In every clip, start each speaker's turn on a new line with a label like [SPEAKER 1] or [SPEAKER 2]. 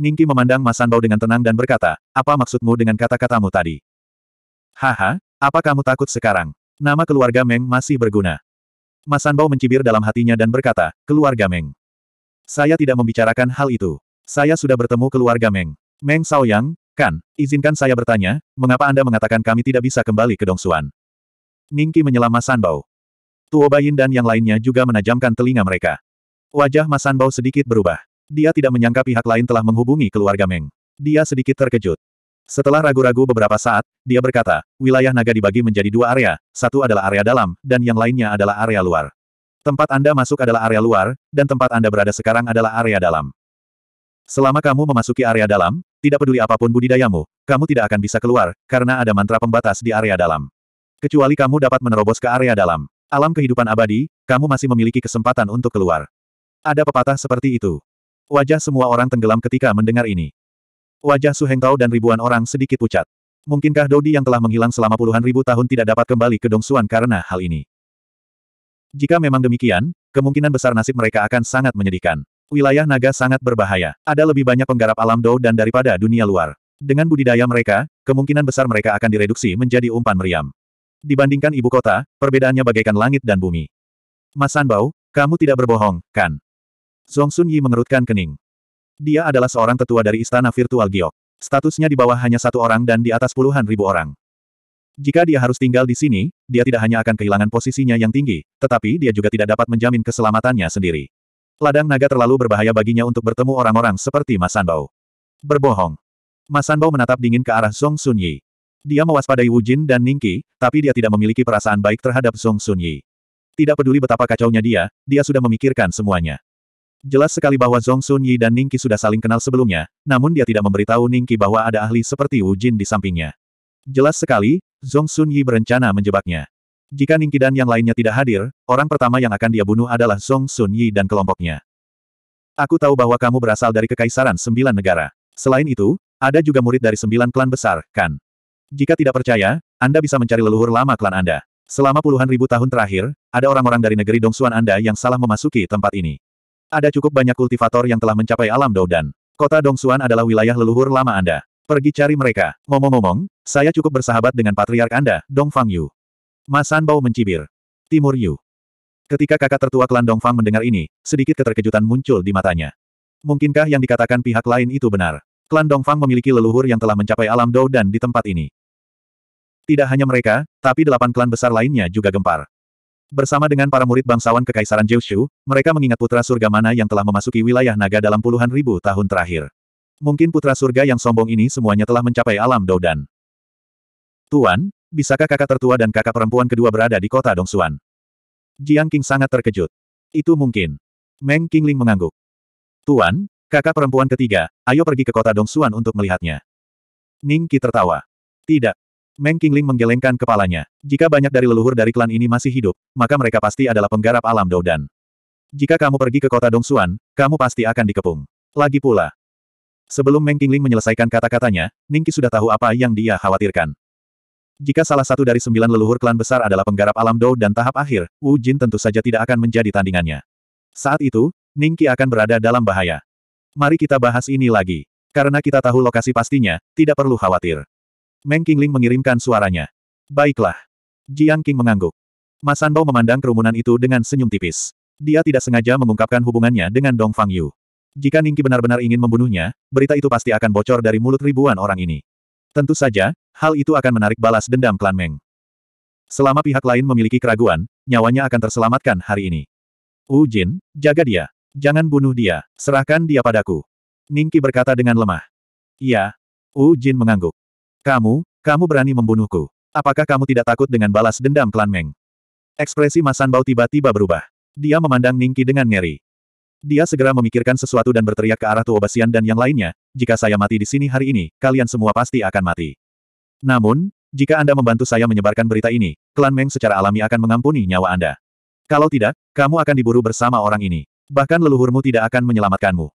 [SPEAKER 1] Ningki memandang Mas Sanbao dengan tenang dan berkata, apa maksudmu dengan kata-katamu tadi? Haha, apa kamu takut sekarang? Nama keluarga Meng masih berguna. Mas Sanbao mencibir dalam hatinya dan berkata, keluarga Meng. Saya tidak membicarakan hal itu. Saya sudah bertemu keluarga Meng. Meng Saoyang, kan, izinkan saya bertanya, mengapa Anda mengatakan kami tidak bisa kembali ke Dongsuan? Ningki menyelam Mas Sanbao. Tuo Bayin dan yang lainnya juga menajamkan telinga mereka. Wajah Mas Sanbao sedikit berubah. Dia tidak menyangka pihak lain telah menghubungi keluarga Meng. Dia sedikit terkejut. Setelah ragu-ragu beberapa saat, dia berkata, wilayah naga dibagi menjadi dua area, satu adalah area dalam, dan yang lainnya adalah area luar. Tempat Anda masuk adalah area luar, dan tempat Anda berada sekarang adalah area dalam. Selama kamu memasuki area dalam, tidak peduli apapun budidayamu, kamu tidak akan bisa keluar, karena ada mantra pembatas di area dalam. Kecuali kamu dapat menerobos ke area dalam. Alam kehidupan abadi, kamu masih memiliki kesempatan untuk keluar. Ada pepatah seperti itu. Wajah semua orang tenggelam ketika mendengar ini. Wajah Su Tao dan ribuan orang sedikit pucat. Mungkinkah Dodi yang telah menghilang selama puluhan ribu tahun tidak dapat kembali ke Dongsuan karena hal ini? Jika memang demikian, kemungkinan besar nasib mereka akan sangat menyedihkan. Wilayah naga sangat berbahaya. Ada lebih banyak penggarap alam Dou dan daripada dunia luar. Dengan budidaya mereka, kemungkinan besar mereka akan direduksi menjadi umpan meriam. Dibandingkan ibu kota, perbedaannya bagaikan langit dan bumi. Mas Sanbao, kamu tidak berbohong, kan? Zhong Sun Yi mengerutkan kening. Dia adalah seorang tetua dari istana virtual Giok. Statusnya di bawah hanya satu orang dan di atas puluhan ribu orang. Jika dia harus tinggal di sini, dia tidak hanya akan kehilangan posisinya yang tinggi, tetapi dia juga tidak dapat menjamin keselamatannya sendiri. Ladang naga terlalu berbahaya baginya untuk bertemu orang-orang seperti Mas Sanbao. Berbohong. Mas Sanbao menatap dingin ke arah Zhong Sun Yi. Dia mewaspadai Wu Jin dan Ningqi, tapi dia tidak memiliki perasaan baik terhadap Zhong Sun Yi. Tidak peduli betapa kacaunya dia, dia sudah memikirkan semuanya. Jelas sekali bahwa Zhong Sun Yi dan Ningqi sudah saling kenal sebelumnya, namun dia tidak memberitahu Ningqi bahwa ada ahli seperti Wu Jin di sampingnya. Jelas sekali, Zhong Sun Yi berencana menjebaknya. Jika Ningqi dan yang lainnya tidak hadir, orang pertama yang akan dia bunuh adalah Zhong Sun Yi dan kelompoknya. Aku tahu bahwa kamu berasal dari Kekaisaran Sembilan Negara. Selain itu, ada juga murid dari sembilan klan besar, kan? Jika tidak percaya, Anda bisa mencari leluhur lama klan Anda. Selama puluhan ribu tahun terakhir, ada orang-orang dari negeri Dongsuan Anda yang salah memasuki tempat ini. Ada cukup banyak kultivator yang telah mencapai alam Doudan. Kota Dongsuan adalah wilayah leluhur lama Anda. Pergi cari mereka. Ngomong-ngomong, saya cukup bersahabat dengan patriark Anda, Dong Fang Yu. Ma Bao mencibir. Timur Yu. Ketika kakak tertua klan Dong Fang mendengar ini, sedikit keterkejutan muncul di matanya. Mungkinkah yang dikatakan pihak lain itu benar? Klan Dong Fang memiliki leluhur yang telah mencapai alam Doudan di tempat ini. Tidak hanya mereka, tapi delapan klan besar lainnya juga gempar. Bersama dengan para murid bangsawan Kekaisaran Jiushu, mereka mengingat putra surga mana yang telah memasuki wilayah naga dalam puluhan ribu tahun terakhir. Mungkin putra surga yang sombong ini semuanya telah mencapai alam Doudan. Tuan, bisakah kakak tertua dan kakak perempuan kedua berada di kota Dongsuan? Jiang King sangat terkejut. Itu mungkin. Meng Qingling mengangguk. Tuan, kakak perempuan ketiga, ayo pergi ke kota Dongsuan untuk melihatnya. Ning Qi tertawa. Tidak, Meng Qingling menggelengkan kepalanya. Jika banyak dari leluhur dari klan ini masih hidup, maka mereka pasti adalah penggarap alam Doudan. Jika kamu pergi ke kota Dongsuan, kamu pasti akan dikepung. Lagi pula. Sebelum Meng Qingling menyelesaikan kata-katanya, Ningki sudah tahu apa yang dia khawatirkan. Jika salah satu dari sembilan leluhur klan besar adalah penggarap alam Dou dan tahap akhir, Wu Jin tentu saja tidak akan menjadi tandingannya. Saat itu, Ningki akan berada dalam bahaya. Mari kita bahas ini lagi. Karena kita tahu lokasi pastinya, tidak perlu khawatir. Meng Qingling mengirimkan suaranya. Baiklah. Jiang Qing mengangguk. Masanbao Sanbao memandang kerumunan itu dengan senyum tipis. Dia tidak sengaja mengungkapkan hubungannya dengan Dong Fang Yu. Jika Ningki benar-benar ingin membunuhnya, berita itu pasti akan bocor dari mulut ribuan orang ini. Tentu saja, hal itu akan menarik balas dendam klan Meng. Selama pihak lain memiliki keraguan, nyawanya akan terselamatkan hari ini. Wu Jin, jaga dia. Jangan bunuh dia, serahkan dia padaku. Ningki berkata dengan lemah. Iya. Wu Jin mengangguk. Kamu, kamu berani membunuhku. Apakah kamu tidak takut dengan balas dendam klan Meng? Ekspresi Masanbao tiba-tiba berubah. Dia memandang Ningki dengan ngeri. Dia segera memikirkan sesuatu dan berteriak ke arah Tuobasian dan yang lainnya, jika saya mati di sini hari ini, kalian semua pasti akan mati. Namun, jika Anda membantu saya menyebarkan berita ini, klan Meng secara alami akan mengampuni nyawa Anda. Kalau tidak, kamu akan diburu bersama orang ini. Bahkan leluhurmu tidak akan menyelamatkanmu.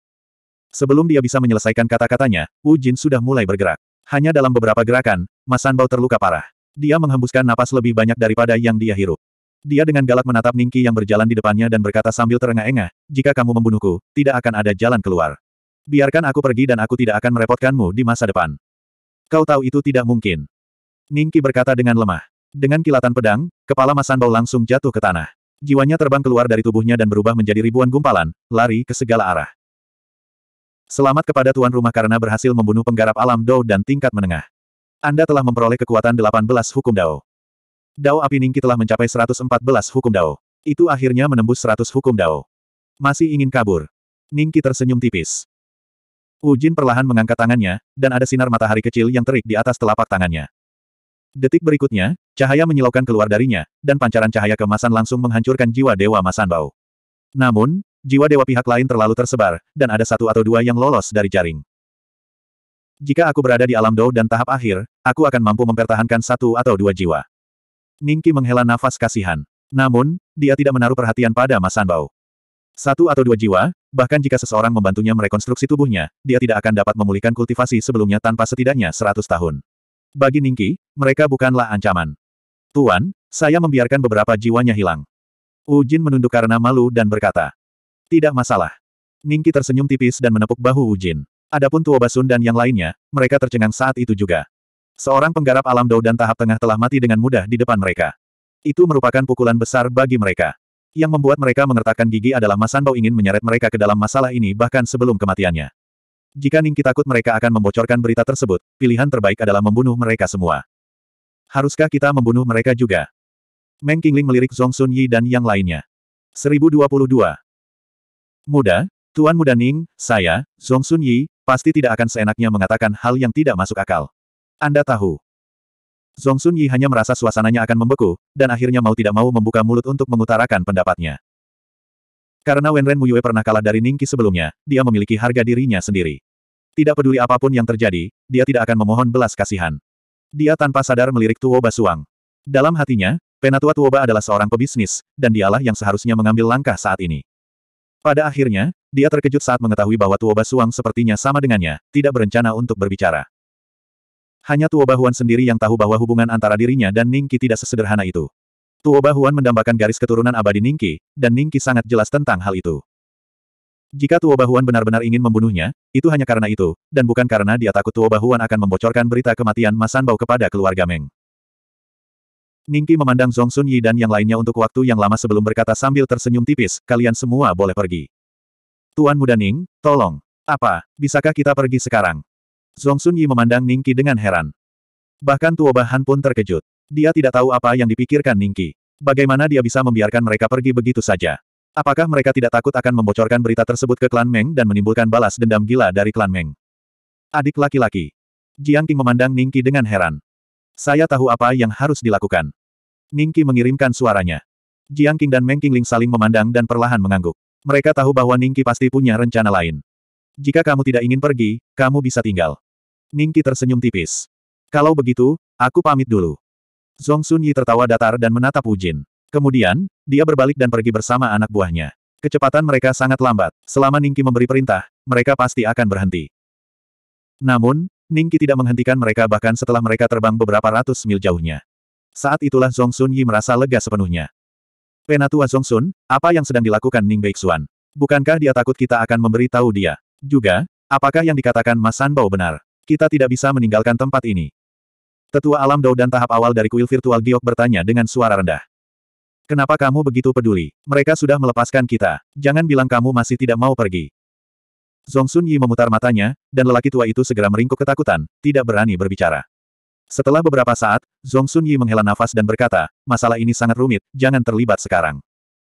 [SPEAKER 1] Sebelum dia bisa menyelesaikan kata-katanya, Wu Jin sudah mulai bergerak. Hanya dalam beberapa gerakan, Mas Sanbao terluka parah. Dia menghembuskan napas lebih banyak daripada yang dia hirup. Dia dengan galak menatap Ningki yang berjalan di depannya dan berkata sambil terengah-engah, jika kamu membunuhku, tidak akan ada jalan keluar. Biarkan aku pergi dan aku tidak akan merepotkanmu di masa depan. Kau tahu itu tidak mungkin. Ningki berkata dengan lemah. Dengan kilatan pedang, kepala Mas Sanbao langsung jatuh ke tanah. Jiwanya terbang keluar dari tubuhnya dan berubah menjadi ribuan gumpalan, lari ke segala arah. Selamat kepada tuan rumah karena berhasil membunuh penggarap alam Dao dan tingkat menengah. Anda telah memperoleh kekuatan 18 hukum Dao. Dao api Ningki telah mencapai 114 hukum Dao. Itu akhirnya menembus 100 hukum Dao. Masih ingin kabur. Ningki tersenyum tipis. Ujin perlahan mengangkat tangannya, dan ada sinar matahari kecil yang terik di atas telapak tangannya. Detik berikutnya, cahaya menyilaukan keluar darinya, dan pancaran cahaya kemasan langsung menghancurkan jiwa Dewa Masanbao. Namun, jiwa dewa pihak lain terlalu tersebar, dan ada satu atau dua yang lolos dari jaring. Jika aku berada di alam dou dan tahap akhir, aku akan mampu mempertahankan satu atau dua jiwa. Ningki menghela nafas kasihan. Namun, dia tidak menaruh perhatian pada Mas Sanbao. Satu atau dua jiwa, bahkan jika seseorang membantunya merekonstruksi tubuhnya, dia tidak akan dapat memulihkan kultivasi sebelumnya tanpa setidaknya seratus tahun. Bagi Ningki, mereka bukanlah ancaman. Tuan, saya membiarkan beberapa jiwanya hilang. Ujin menunduk karena malu dan berkata, tidak masalah. Ningki tersenyum tipis dan menepuk bahu Ujin. Adapun Tuo Basun dan yang lainnya, mereka tercengang saat itu juga. Seorang penggarap alam Dao dan tahap tengah telah mati dengan mudah di depan mereka. Itu merupakan pukulan besar bagi mereka. Yang membuat mereka mengertakkan gigi adalah Masan Bao ingin menyeret mereka ke dalam masalah ini bahkan sebelum kematiannya. Jika Ningki takut mereka akan membocorkan berita tersebut, pilihan terbaik adalah membunuh mereka semua. Haruskah kita membunuh mereka juga? Meng Qingling melirik Zhong Sun Yi dan yang lainnya. 1022. Muda, Tuan Muda Ning, saya, Zhong Sun Yi, pasti tidak akan seenaknya mengatakan hal yang tidak masuk akal. Anda tahu. Zhong Sun Yi hanya merasa suasananya akan membeku, dan akhirnya mau tidak mau membuka mulut untuk mengutarakan pendapatnya. Karena Wen Wenren Muyue pernah kalah dari Ningki sebelumnya, dia memiliki harga dirinya sendiri. Tidak peduli apapun yang terjadi, dia tidak akan memohon belas kasihan. Dia tanpa sadar melirik Tuoba Suang. Dalam hatinya, Penatua Tuoba adalah seorang pebisnis, dan dialah yang seharusnya mengambil langkah saat ini. Pada akhirnya, dia terkejut saat mengetahui bahwa Tuoba Suang sepertinya sama dengannya, tidak berencana untuk berbicara. Hanya Tuoba Huan sendiri yang tahu bahwa hubungan antara dirinya dan Ningki tidak sesederhana itu. Tuoba Huan mendambakan garis keturunan abadi Ningki, dan Ningki sangat jelas tentang hal itu. Jika Tuoba Huan benar-benar ingin membunuhnya, itu hanya karena itu, dan bukan karena dia takut Tuoba Huan akan membocorkan berita kematian Masanbao kepada keluarga Meng. Ningki memandang Zhong Sun Yi dan yang lainnya untuk waktu yang lama sebelum berkata sambil tersenyum tipis, kalian semua boleh pergi. Tuan muda Ning, tolong. Apa, bisakah kita pergi sekarang? Zhong Sun Yi memandang Ningki dengan heran. Bahkan Tuo Bahan pun terkejut. Dia tidak tahu apa yang dipikirkan Ningki. Bagaimana dia bisa membiarkan mereka pergi begitu saja? Apakah mereka tidak takut akan membocorkan berita tersebut ke klan Meng dan menimbulkan balas dendam gila dari klan Meng? Adik laki-laki. Jiang Qing memandang Ningki dengan heran. Saya tahu apa yang harus dilakukan. Ningki mengirimkan suaranya. Jiang Qing dan Meng Qingling saling memandang dan perlahan mengangguk. Mereka tahu bahwa Ningki pasti punya rencana lain. Jika kamu tidak ingin pergi, kamu bisa tinggal. Ningki tersenyum tipis. Kalau begitu, aku pamit dulu. Zhong Sun Yi tertawa datar dan menatap Wu Jin. Kemudian, dia berbalik dan pergi bersama anak buahnya. Kecepatan mereka sangat lambat. Selama Ningki memberi perintah, mereka pasti akan berhenti. Namun, Ningki tidak menghentikan mereka bahkan setelah mereka terbang beberapa ratus mil jauhnya. Saat itulah Zhong Sun Yi merasa lega sepenuhnya. Penatua Zhong Sun, apa yang sedang dilakukan Ning Beixuan? Bukankah dia takut kita akan memberi tahu dia? Juga, apakah yang dikatakan Mas Sanbao benar? Kita tidak bisa meninggalkan tempat ini. Tetua Alam Dao dan tahap awal dari kuil virtual Giok bertanya dengan suara rendah. Kenapa kamu begitu peduli? Mereka sudah melepaskan kita. Jangan bilang kamu masih tidak mau pergi. Zong Sun Yi memutar matanya, dan lelaki tua itu segera meringkuk ketakutan, tidak berani berbicara. Setelah beberapa saat, Zong Sun Yi menghela nafas dan berkata, masalah ini sangat rumit, jangan terlibat sekarang.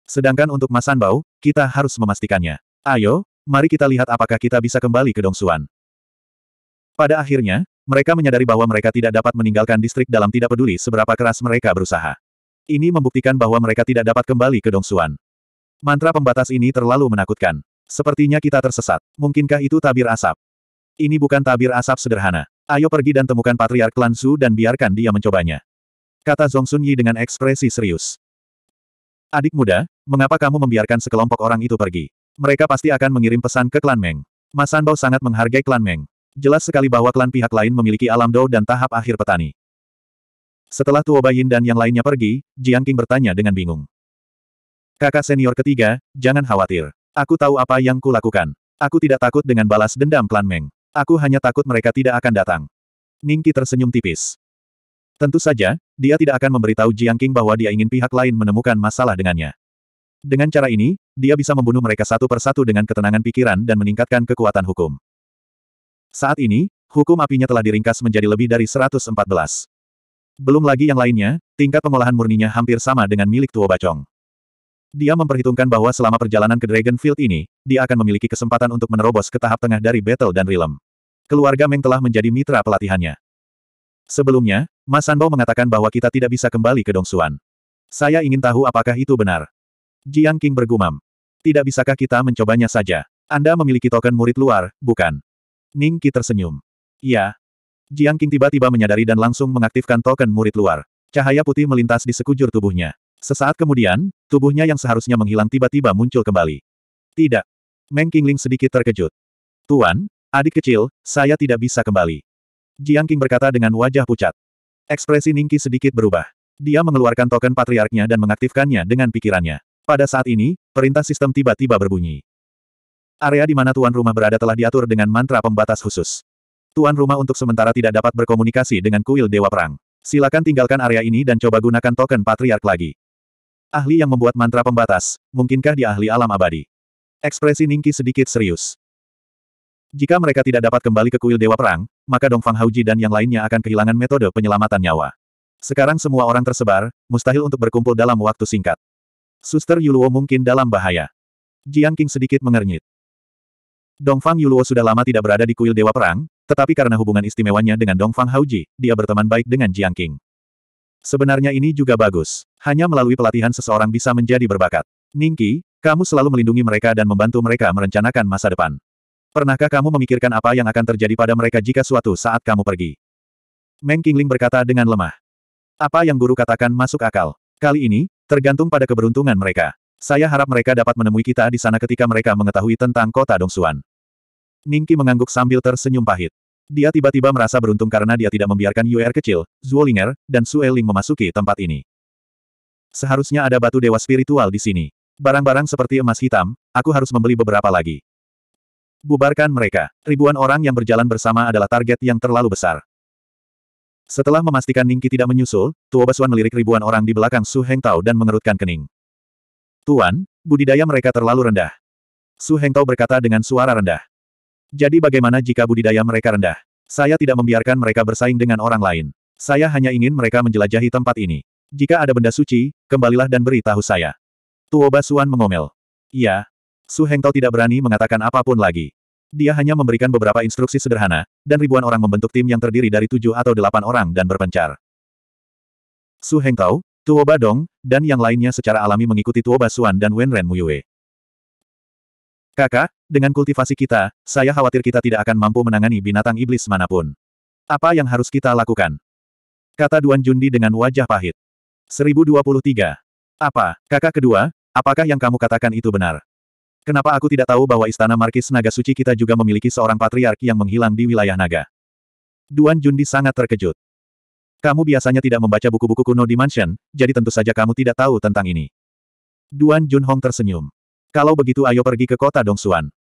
[SPEAKER 1] Sedangkan untuk Mas Sanbao, kita harus memastikannya. Ayo, mari kita lihat apakah kita bisa kembali ke Dongsuan. Pada akhirnya, mereka menyadari bahwa mereka tidak dapat meninggalkan distrik dalam tidak peduli seberapa keras mereka berusaha. Ini membuktikan bahwa mereka tidak dapat kembali ke Dongsuan. Mantra pembatas ini terlalu menakutkan. Sepertinya kita tersesat. Mungkinkah itu tabir asap? Ini bukan tabir asap sederhana. Ayo pergi dan temukan Patriark Klan Su dan biarkan dia mencobanya. Kata Zhong Sun Yi dengan ekspresi serius. Adik muda, mengapa kamu membiarkan sekelompok orang itu pergi? Mereka pasti akan mengirim pesan ke Klan Meng. Mas Sanbao sangat menghargai Klan Meng. Jelas sekali bahwa klan pihak lain memiliki alam dou dan tahap akhir petani. Setelah Tuo Bayin dan yang lainnya pergi, Jiang Qing bertanya dengan bingung. Kakak senior ketiga, jangan khawatir. Aku tahu apa yang kulakukan. Aku tidak takut dengan balas dendam klan Meng. Aku hanya takut mereka tidak akan datang. Ningki tersenyum tipis. Tentu saja, dia tidak akan memberitahu Jiang King bahwa dia ingin pihak lain menemukan masalah dengannya. Dengan cara ini, dia bisa membunuh mereka satu persatu dengan ketenangan pikiran dan meningkatkan kekuatan hukum. Saat ini, hukum apinya telah diringkas menjadi lebih dari 114. Belum lagi yang lainnya, tingkat pengolahan murninya hampir sama dengan milik Tuo Bacong. Dia memperhitungkan bahwa selama perjalanan ke Dragon Field ini, dia akan memiliki kesempatan untuk menerobos ke tahap tengah dari Battle dan Realm. Keluarga Meng telah menjadi mitra pelatihannya. Sebelumnya, Mas Sanbao mengatakan bahwa kita tidak bisa kembali ke Dongsuan. Saya ingin tahu apakah itu benar. Jiang King bergumam. Tidak bisakah kita mencobanya saja? Anda memiliki token murid luar, bukan? Ning Qi tersenyum. Ya. Jiang King tiba-tiba menyadari dan langsung mengaktifkan token murid luar. Cahaya putih melintas di sekujur tubuhnya. Sesaat kemudian, tubuhnya yang seharusnya menghilang tiba-tiba muncul kembali. Tidak. Meng Qingling sedikit terkejut. Tuan, adik kecil, saya tidak bisa kembali. Jiang Qing berkata dengan wajah pucat. Ekspresi Ningki sedikit berubah. Dia mengeluarkan token patriarknya dan mengaktifkannya dengan pikirannya. Pada saat ini, perintah sistem tiba-tiba berbunyi. Area di mana tuan rumah berada telah diatur dengan mantra pembatas khusus. Tuan rumah untuk sementara tidak dapat berkomunikasi dengan kuil Dewa Perang. Silakan tinggalkan area ini dan coba gunakan token patriark lagi. Ahli yang membuat mantra pembatas, mungkinkah dia ahli alam abadi? Ekspresi Ningki sedikit serius. Jika mereka tidak dapat kembali ke kuil Dewa Perang, maka Dongfang Hauji dan yang lainnya akan kehilangan metode penyelamatan nyawa. Sekarang semua orang tersebar, mustahil untuk berkumpul dalam waktu singkat. Suster Yuluo mungkin dalam bahaya. Jiang King sedikit mengernyit. Dongfang Yuluo sudah lama tidak berada di kuil Dewa Perang, tetapi karena hubungan istimewanya dengan Dongfang Hauji, dia berteman baik dengan Jiang King. Sebenarnya ini juga bagus. Hanya melalui pelatihan seseorang bisa menjadi berbakat. Ningki, kamu selalu melindungi mereka dan membantu mereka merencanakan masa depan. Pernahkah kamu memikirkan apa yang akan terjadi pada mereka jika suatu saat kamu pergi? Meng Qingling berkata dengan lemah. Apa yang guru katakan masuk akal. Kali ini, tergantung pada keberuntungan mereka. Saya harap mereka dapat menemui kita di sana ketika mereka mengetahui tentang kota Dongsuan. Ningki mengangguk sambil tersenyum pahit. Dia tiba-tiba merasa beruntung karena dia tidak membiarkan Yu'er kecil, Zuolinger, dan Sueling memasuki tempat ini. Seharusnya ada batu dewa spiritual di sini. Barang-barang seperti emas hitam, aku harus membeli beberapa lagi. Bubarkan mereka. Ribuan orang yang berjalan bersama adalah target yang terlalu besar. Setelah memastikan Ningki tidak menyusul, Tuo Basuan melirik ribuan orang di belakang Su Heng Tao dan mengerutkan kening. Tuan, budidaya mereka terlalu rendah. Su Heng Tao berkata dengan suara rendah. Jadi bagaimana jika budidaya mereka rendah? Saya tidak membiarkan mereka bersaing dengan orang lain. Saya hanya ingin mereka menjelajahi tempat ini. Jika ada benda suci, kembalilah dan beritahu saya. Tuoba Suan mengomel. Iya. Su Hengtao tidak berani mengatakan apapun lagi. Dia hanya memberikan beberapa instruksi sederhana, dan ribuan orang membentuk tim yang terdiri dari tujuh atau delapan orang dan berpencar. Su Hengtao, Tuoba Dong, dan yang lainnya secara alami mengikuti Tuoba Suan dan Wenren Muyue. Kakak, dengan kultivasi kita, saya khawatir kita tidak akan mampu menangani binatang iblis manapun. Apa yang harus kita lakukan? Kata Duan Jundi dengan wajah pahit. 1023. Apa, kakak kedua, apakah yang kamu katakan itu benar? Kenapa aku tidak tahu bahwa istana Markis Naga Suci kita juga memiliki seorang patriark yang menghilang di wilayah naga? Duan Jundi sangat terkejut. Kamu biasanya tidak membaca buku-buku kuno di mansion, jadi tentu saja kamu tidak tahu tentang ini. Duan Junhong tersenyum. Kalau begitu ayo pergi ke kota Dongsuan.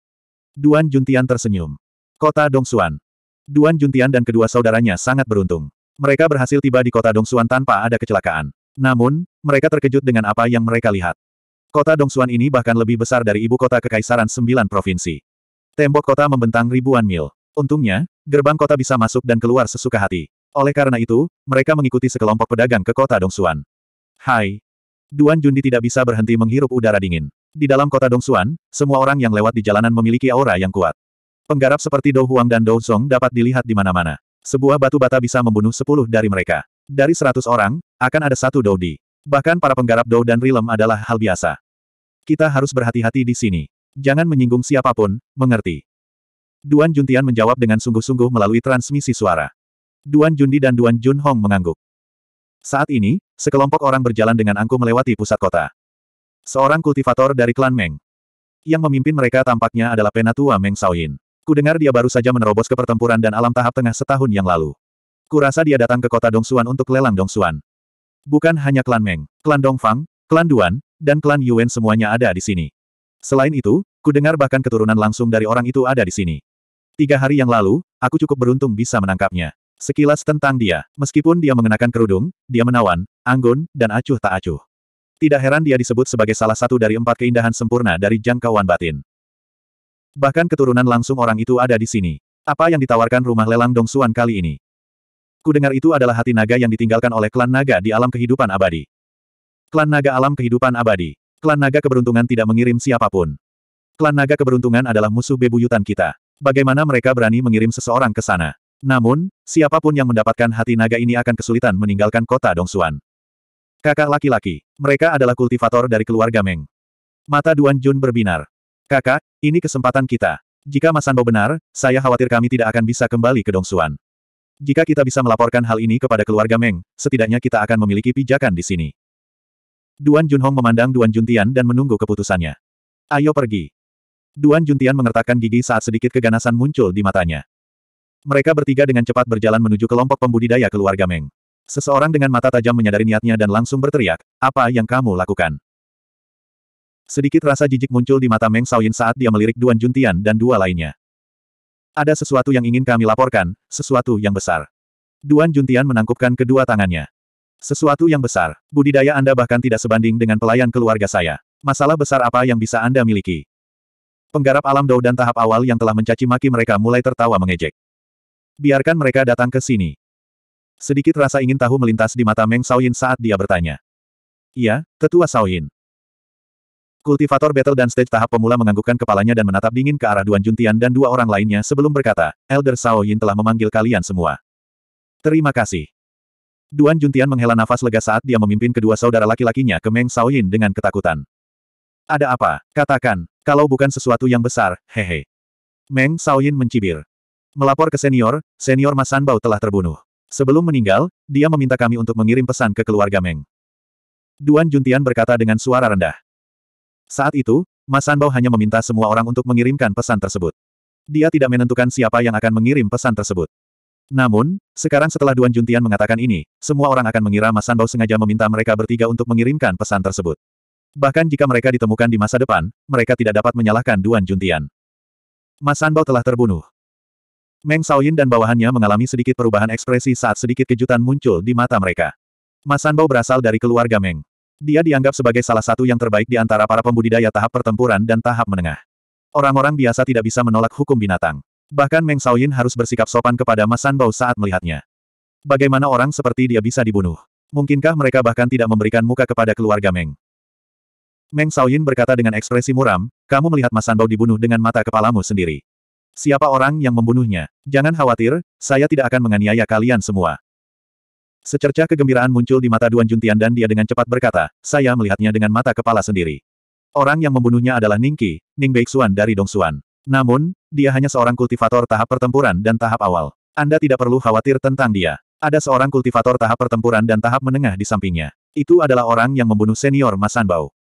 [SPEAKER 1] Duan Juntian tersenyum. Kota Dongsuan. Duan Juntian dan kedua saudaranya sangat beruntung. Mereka berhasil tiba di kota Dongsuan tanpa ada kecelakaan. Namun, mereka terkejut dengan apa yang mereka lihat. Kota Dongsuan ini bahkan lebih besar dari ibu kota kekaisaran sembilan provinsi. Tembok kota membentang ribuan mil. Untungnya, gerbang kota bisa masuk dan keluar sesuka hati. Oleh karena itu, mereka mengikuti sekelompok pedagang ke kota Dongsuan. Hai! Duan Jundi tidak bisa berhenti menghirup udara dingin. Di dalam kota Dongsuan, semua orang yang lewat di jalanan memiliki aura yang kuat. Penggarap seperti Dou Huang dan Dou Song dapat dilihat di mana-mana. Sebuah batu bata bisa membunuh sepuluh dari mereka. Dari seratus orang, akan ada satu Dou Di. Bahkan para penggarap Dou dan Rilem adalah hal biasa. Kita harus berhati-hati di sini. Jangan menyinggung siapapun, mengerti. Duan Juntian menjawab dengan sungguh-sungguh melalui transmisi suara. Duan Jundi dan Duan Jun Hong mengangguk. Saat ini, sekelompok orang berjalan dengan angkuh melewati pusat kota. Seorang kultivator dari klan Meng. Yang memimpin mereka tampaknya adalah penatua Meng Shaoyin. Kudengar dia baru saja menerobos ke pertempuran dan alam tahap tengah setahun yang lalu. Kurasa dia datang ke kota Dongsuan untuk lelang Dongsuan. Bukan hanya klan Meng, klan Dongfang, klan Duan, dan klan Yuan semuanya ada di sini. Selain itu, kudengar bahkan keturunan langsung dari orang itu ada di sini. Tiga hari yang lalu, aku cukup beruntung bisa menangkapnya. Sekilas tentang dia, meskipun dia mengenakan kerudung, dia menawan, anggun, dan acuh tak acuh. Tidak heran dia disebut sebagai salah satu dari empat keindahan sempurna dari jangkauan batin. Bahkan keturunan langsung orang itu ada di sini. Apa yang ditawarkan rumah lelang Dong Suan kali ini? Ku dengar itu adalah hati naga yang ditinggalkan oleh klan naga di alam kehidupan abadi. Klan naga alam kehidupan abadi. Klan naga keberuntungan tidak mengirim siapapun. Klan naga keberuntungan adalah musuh bebuyutan kita. Bagaimana mereka berani mengirim seseorang ke sana? Namun, siapapun yang mendapatkan hati naga ini akan kesulitan meninggalkan kota Dong Suan. Kakak laki-laki. Mereka adalah kultivator dari keluarga Meng. Mata Duan Jun berbinar. Kakak, ini kesempatan kita. Jika Mas Sanbo benar, saya khawatir kami tidak akan bisa kembali ke Dongsuan. Jika kita bisa melaporkan hal ini kepada keluarga Meng, setidaknya kita akan memiliki pijakan di sini. Duan Junhong memandang Duan Juntian dan menunggu keputusannya. Ayo pergi. Duan Juntian mengertakkan gigi saat sedikit keganasan muncul di matanya. Mereka bertiga dengan cepat berjalan menuju kelompok pembudidaya keluarga Meng. Seseorang dengan mata tajam menyadari niatnya dan langsung berteriak, apa yang kamu lakukan? Sedikit rasa jijik muncul di mata Meng Xiaoyin saat dia melirik Duan Juntian dan dua lainnya. Ada sesuatu yang ingin kami laporkan, sesuatu yang besar. Duan Juntian menangkupkan kedua tangannya. Sesuatu yang besar. Budidaya Anda bahkan tidak sebanding dengan pelayan keluarga saya. Masalah besar apa yang bisa Anda miliki? Penggarap alam Dao dan tahap awal yang telah mencaci maki mereka mulai tertawa mengejek. Biarkan mereka datang ke sini. Sedikit rasa ingin tahu melintas di mata Meng Xiaoyin saat dia bertanya. Iya, tetua Xiaoyin. Kultivator battle dan stage tahap pemula menganggukkan kepalanya dan menatap dingin ke arah Duan Juntian dan dua orang lainnya sebelum berkata, Elder Xiaoyin telah memanggil kalian semua. Terima kasih. Duan Juntian menghela nafas lega saat dia memimpin kedua saudara laki-lakinya ke Meng Xiaoyin dengan ketakutan. Ada apa? Katakan, kalau bukan sesuatu yang besar, hehe. Meng Xiaoyin mencibir. Melapor ke senior, senior Masan Bao telah terbunuh. Sebelum meninggal, dia meminta kami untuk mengirim pesan ke keluarga Meng. Duan Juntian berkata dengan suara rendah. Saat itu, Mas Sanbao hanya meminta semua orang untuk mengirimkan pesan tersebut. Dia tidak menentukan siapa yang akan mengirim pesan tersebut. Namun, sekarang setelah Duan Juntian mengatakan ini, semua orang akan mengira Mas Sanbao sengaja meminta mereka bertiga untuk mengirimkan pesan tersebut. Bahkan jika mereka ditemukan di masa depan, mereka tidak dapat menyalahkan Duan Juntian. Mas Sanbao telah terbunuh. Meng Shaoyin dan bawahannya mengalami sedikit perubahan ekspresi saat sedikit kejutan muncul di mata mereka. Mas Sanbao berasal dari keluarga Meng. Dia dianggap sebagai salah satu yang terbaik di antara para pembudidaya tahap pertempuran dan tahap menengah. Orang-orang biasa tidak bisa menolak hukum binatang. Bahkan Meng Shaoyin harus bersikap sopan kepada Mas Sanbao saat melihatnya. Bagaimana orang seperti dia bisa dibunuh? Mungkinkah mereka bahkan tidak memberikan muka kepada keluarga Meng? Meng Shaoyin berkata dengan ekspresi muram, kamu melihat Mas Sanbao dibunuh dengan mata kepalamu sendiri. Siapa orang yang membunuhnya? Jangan khawatir, saya tidak akan menganiaya kalian semua. Secerca kegembiraan muncul di mata Duan Juntian dan dia dengan cepat berkata, saya melihatnya dengan mata kepala sendiri. Orang yang membunuhnya adalah Ningqi, Ning Beixuan dari Dongsuan. Namun, dia hanya seorang kultivator tahap pertempuran dan tahap awal. Anda tidak perlu khawatir tentang dia. Ada seorang kultivator tahap pertempuran dan tahap menengah di sampingnya. Itu adalah orang yang membunuh senior Masan Bao.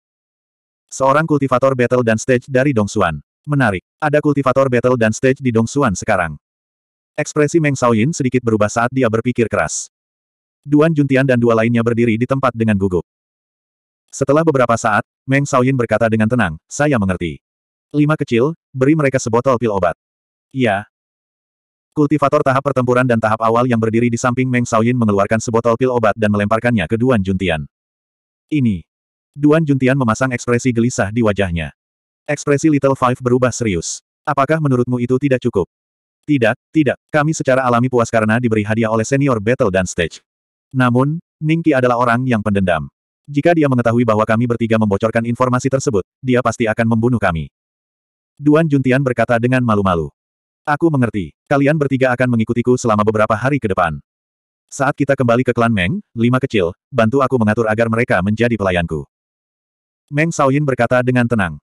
[SPEAKER 1] Seorang kultivator battle dan stage dari Dongsuan. Menarik. Ada kultivator battle dan stage di Dongsuan sekarang. Ekspresi Meng Shaoyin sedikit berubah saat dia berpikir keras. Duan Juntian dan dua lainnya berdiri di tempat dengan gugup. Setelah beberapa saat, Meng Shaoyin berkata dengan tenang, saya mengerti. Lima kecil, beri mereka sebotol pil obat. Iya. Kultivator tahap pertempuran dan tahap awal yang berdiri di samping Meng Shaoyin mengeluarkan sebotol pil obat dan melemparkannya ke Duan Juntian. Ini. Duan Juntian memasang ekspresi gelisah di wajahnya. Ekspresi Little Five berubah serius. Apakah menurutmu itu tidak cukup? Tidak, tidak. Kami secara alami puas karena diberi hadiah oleh senior battle dan stage. Namun, Ningki adalah orang yang pendendam. Jika dia mengetahui bahwa kami bertiga membocorkan informasi tersebut, dia pasti akan membunuh kami. Duan Juntian berkata dengan malu-malu. Aku mengerti. Kalian bertiga akan mengikutiku selama beberapa hari ke depan. Saat kita kembali ke klan Meng, lima kecil, bantu aku mengatur agar mereka menjadi pelayanku. Meng Saoyin berkata dengan tenang.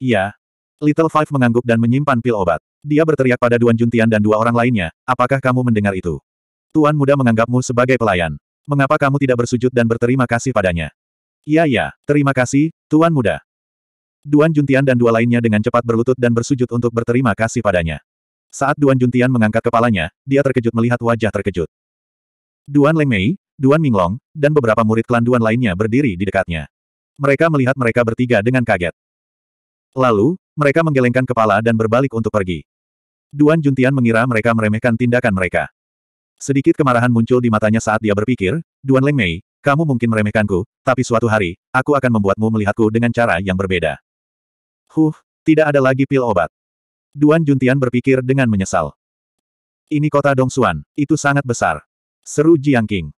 [SPEAKER 1] Iya. Little Five mengangguk dan menyimpan pil obat. Dia berteriak pada Duan Juntian dan dua orang lainnya, apakah kamu mendengar itu? Tuan muda menganggapmu sebagai pelayan. Mengapa kamu tidak bersujud dan berterima kasih padanya? Iya iya, terima kasih, Tuan muda. Duan Juntian dan dua lainnya dengan cepat berlutut dan bersujud untuk berterima kasih padanya. Saat Duan Juntian mengangkat kepalanya, dia terkejut melihat wajah terkejut. Duan Mei, Duan Minglong, dan beberapa murid klan Duan lainnya berdiri di dekatnya. Mereka melihat mereka bertiga dengan kaget. Lalu, mereka menggelengkan kepala dan berbalik untuk pergi. Duan Juntian mengira mereka meremehkan tindakan mereka. Sedikit kemarahan muncul di matanya saat dia berpikir, Duan Leng Mei, kamu mungkin meremehkanku, tapi suatu hari, aku akan membuatmu melihatku dengan cara yang berbeda. Huh, tidak ada lagi pil obat. Duan Juntian berpikir dengan menyesal. Ini kota Dongsuan, itu sangat besar. Seru Jiang King.